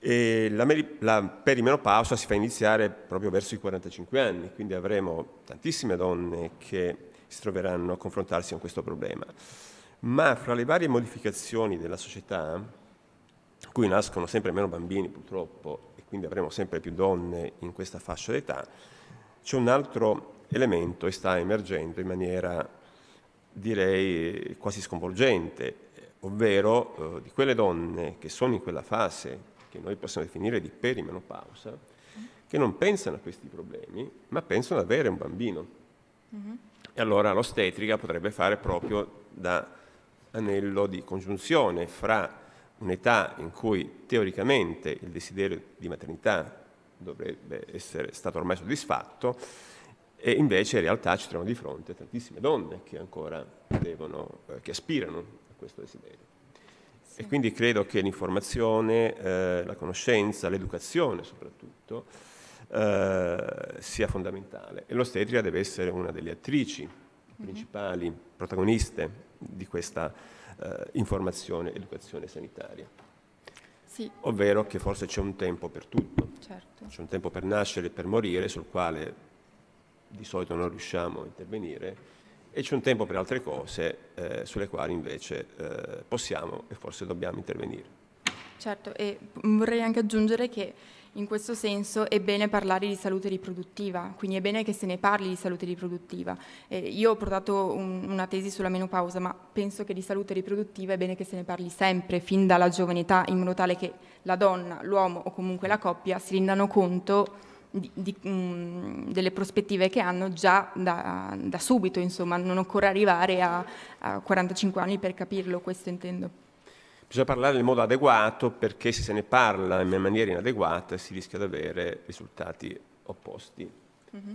E la, la, perimenopausa si fa iniziare proprio verso i 45 anni, quindi avremo tantissime donne che si troveranno a confrontarsi con questo problema. Ma fra le varie modificazioni della società, cui nascono sempre meno bambini purtroppo, e quindi avremo sempre più donne in questa fascia d'età, c'è un altro elemento che sta emergendo in maniera direi quasi sconvolgente, ovvero eh, di quelle donne che sono in quella fase che noi possiamo definire di perimenopausa, che non pensano a questi problemi, ma pensano ad avere un bambino. Mm-hmm. E allora l'ostetrica potrebbe fare proprio da anello di congiunzione fra un'età in cui teoricamente il desiderio di maternità dovrebbe essere stato ormai soddisfatto e invece in realtà ci troviamo di fronte a tantissime donne che ancora devono, eh, che aspirano a questo desiderio. E quindi credo che l'informazione, eh, la conoscenza, l'educazione soprattutto, eh, sia fondamentale. E l'ostetrica deve essere una delle attrici mhm. principali, mm-hmm. protagoniste di questa eh, informazione, educazione sanitaria. Sì. Ovvero che forse c'è un tempo per tutto. Certo. C'è un tempo per nascere e per morire, sul quale di solito non riusciamo a intervenire, e c'è un tempo per altre cose eh, sulle quali invece eh, possiamo e forse dobbiamo intervenire. Certo, e vorrei anche aggiungere che in questo senso è bene parlare di salute riproduttiva, quindi è bene che se ne parli di salute riproduttiva. Eh, io ho portato un, una tesi sulla menopausa, ma penso che di salute riproduttiva è bene che se ne parli sempre, fin dalla giovane età, in modo tale che la donna, l'uomo o comunque la coppia si rendano conto di, di, mh, mm, delle prospettive che hanno già da, da subito, insomma, non occorre arrivare a, a 45 anni per capirlo, questo intendo bisogna parlare nel modo adeguato perché se se ne parla in maniera inadeguata si rischia di avere risultati opposti. Mm-hmm.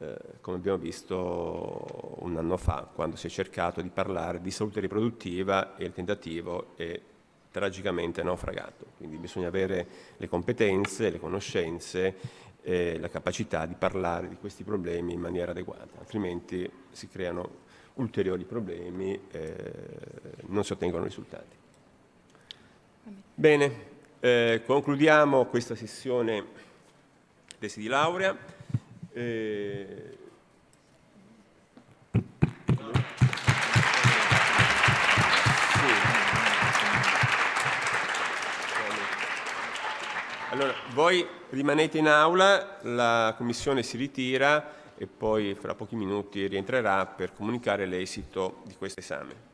Eh, come abbiamo visto un anno fa, quando si è cercato di parlare di salute riproduttiva e il tentativo è tragicamente naufragato. Quindi bisogna avere le competenze, le conoscenze eh, la capacità di parlare di questi problemi in maniera adeguata, altrimenti si creano ulteriori problemi, eh, non si ottengono risultati. Bene, eh, concludiamo questa sessione tesi di laurea. Eh, Allora, voi rimanete in aula, la commissione si ritira e poi fra pochi minuti rientrerà per comunicare l'esito di questo esame.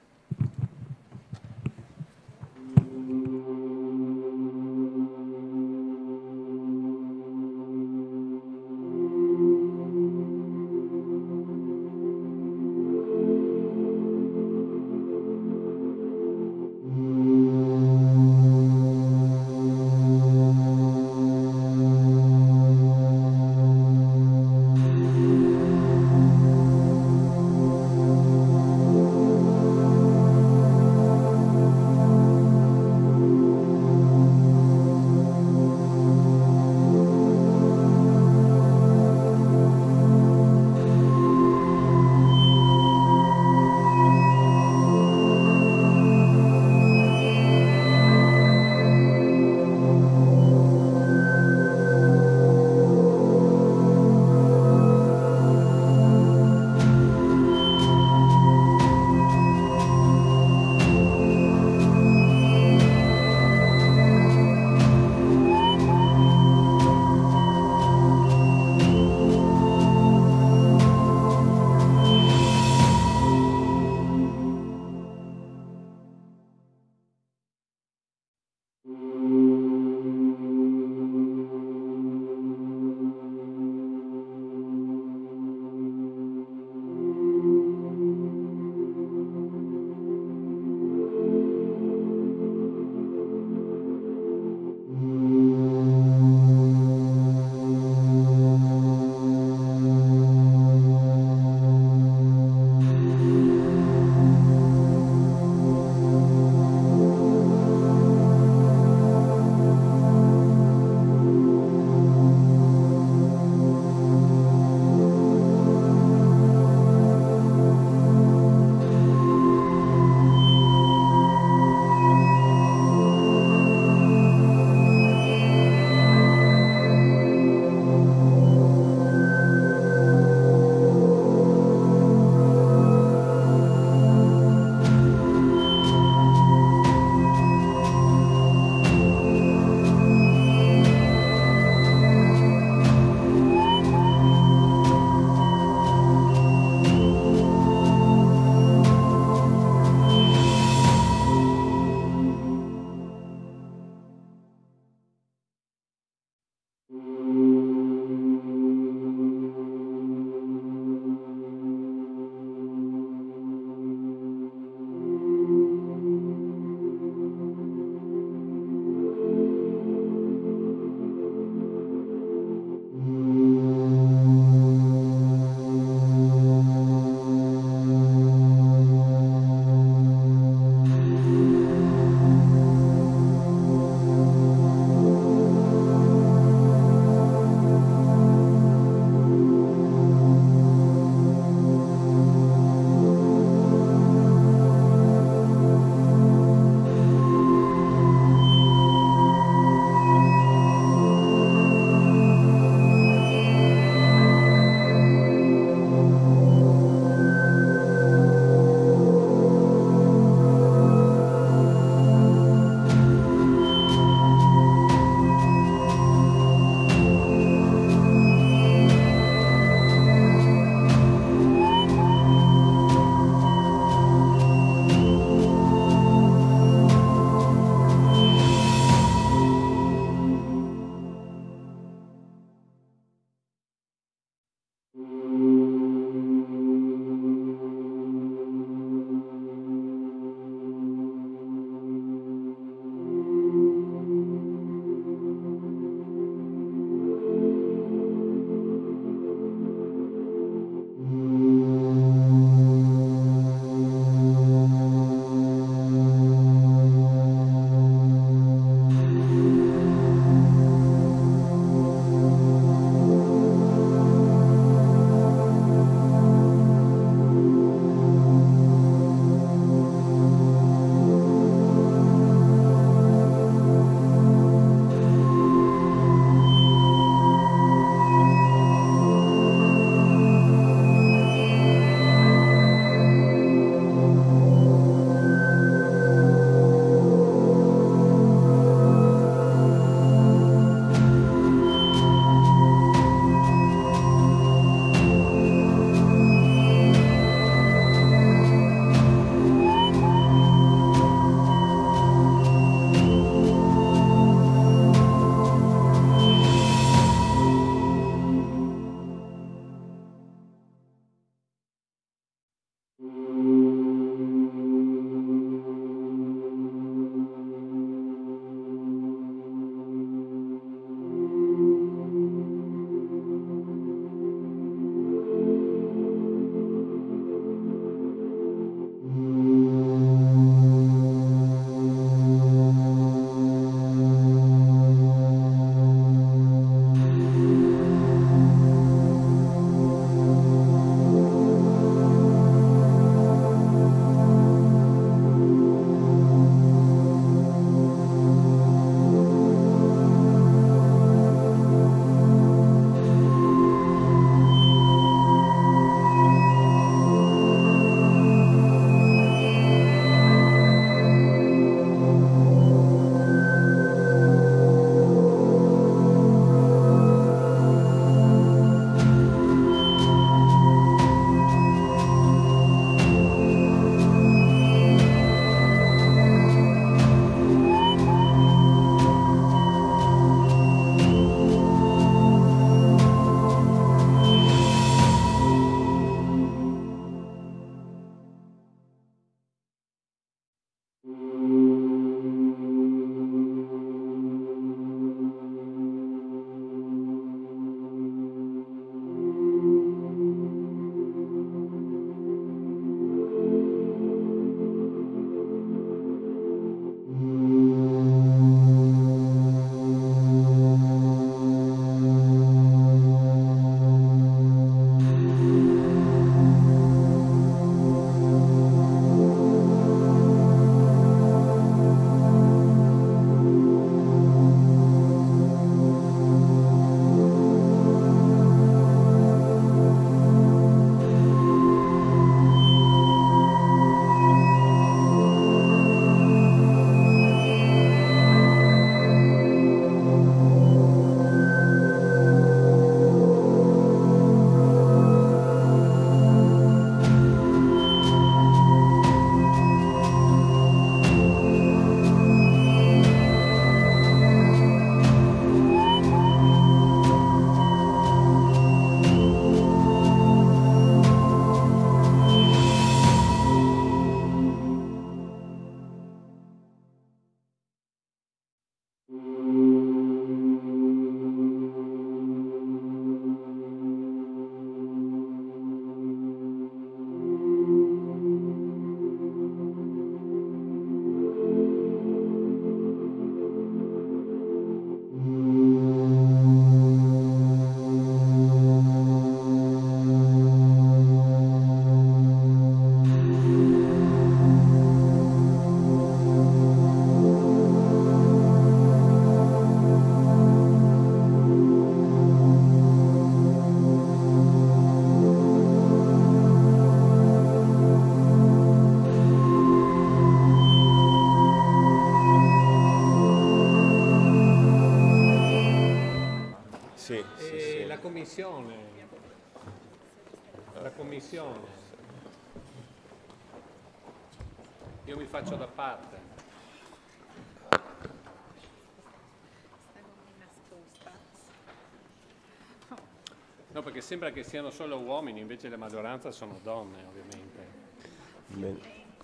sembra che siano solo uomini, invece la maggioranza sono donne ovviamente.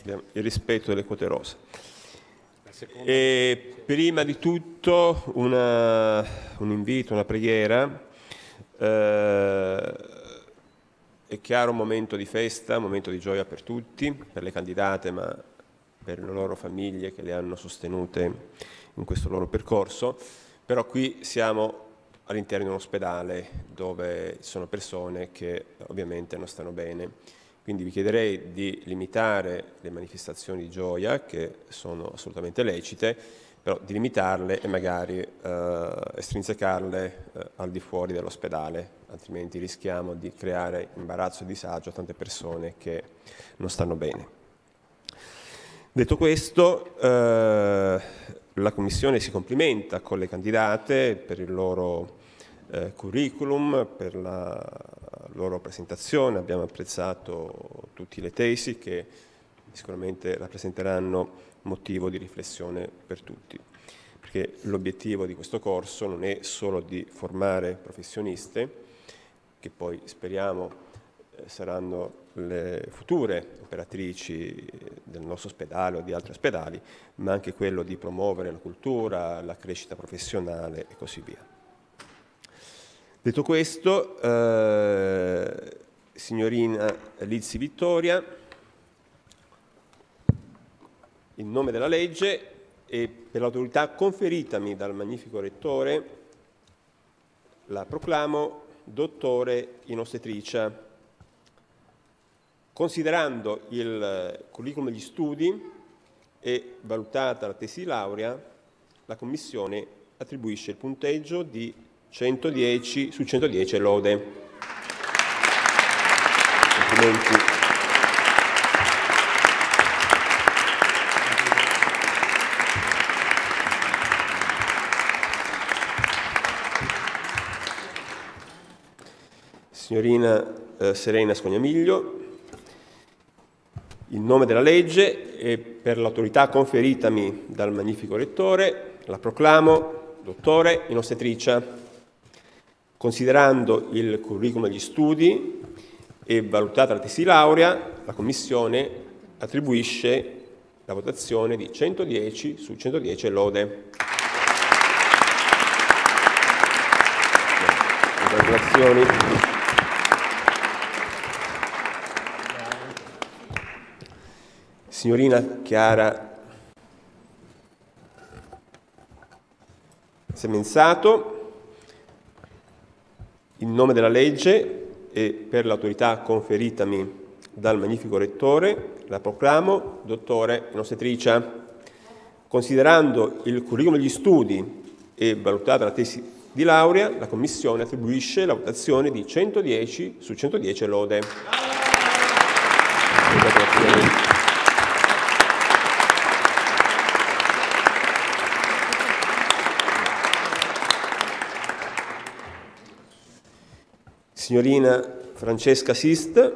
Bene. Il rispetto delle quote rosa. E prima di tutto una, un invito, una preghiera. Eh, è chiaro un momento di festa, un momento di gioia per tutti, per le candidate ma per le loro famiglie che le hanno sostenute in questo loro percorso, però qui siamo all'interno di un ospedale dove sono persone che eh, ovviamente non stanno bene. Quindi vi chiederei di limitare le manifestazioni di gioia, che sono assolutamente lecite, però di limitarle e magari eh, estrinsecarle eh, al di fuori dell'ospedale, altrimenti rischiamo di creare imbarazzo e disagio a tante persone che non stanno bene. Detto questo, eh, la Commissione si complimenta con le candidate per il loro eh, curriculum, per la loro presentazione, abbiamo apprezzato tutte le tesi che sicuramente rappresenteranno motivo di riflessione per tutti, perché l'obiettivo di questo corso non è solo di formare professioniste, che poi speriamo eh, saranno le future operatrici eh, del nostro ospedale o di altri ospedali, ma anche quello di promuovere la cultura, la crescita professionale e così via. Detto questo, eh, signorina Lizzi Vittoria, in nome della legge e per l'autorità conferitami dal magnifico rettore, la proclamo dottore in ostetricia. Considerando il curriculum degli studi e valutata la tesi di laurea, la Commissione attribuisce il punteggio di 110 su 110 lode. Complimenti. signorina eh, Serena Scognamiglio. In nome della legge e per l'autorità conferitami dal magnifico rettore, la proclamo dottore in ostetricia. Considerando il curriculum degli studi e valutata la tesi laurea, la Commissione attribuisce la votazione di 110 su 110 lode. Congratulazioni. Signorina Chiara Semenzato in nome della legge e per l'autorità conferitami dal magnifico rettore, la proclamo dottore in ostetricia. Considerando il curriculum degli studi e valutata la tesi di laurea, la Commissione attribuisce la votazione di 110 su 110 lode. signorina Francesca Sist,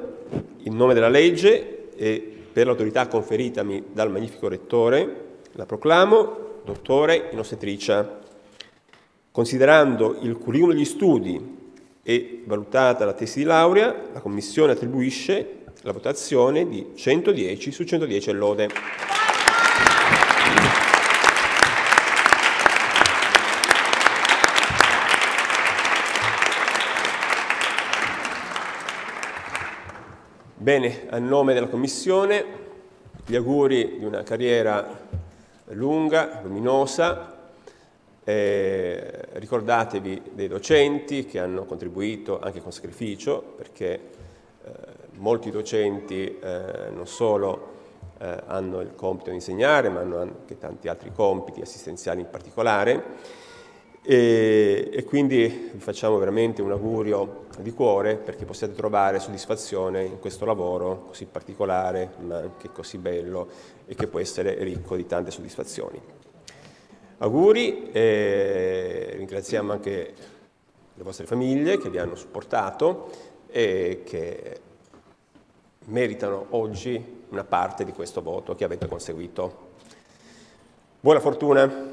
in nome della legge e per l'autorità conferitami dal magnifico rettore, la proclamo dottore in ostetricia. Considerando il curriculum degli studi e valutata la tesi di laurea, la Commissione attribuisce la votazione di 110 su 110 e lode. Bene, a nome della Commissione, gli auguri di una carriera lunga, luminosa. Eh, ricordatevi dei docenti che hanno contribuito anche con sacrificio, perché eh, molti docenti eh, non solo eh, hanno il compito di insegnare, ma hanno anche tanti altri compiti assistenziali in particolare e, e, quindi vi facciamo veramente un augurio di cuore perché possiate trovare soddisfazione in questo lavoro così particolare, ma anche così bello e che può essere ricco di tante soddisfazioni. Auguri e ringraziamo anche le vostre famiglie che vi hanno supportato e che meritano oggi una parte di questo voto che avete conseguito. Buona fortuna!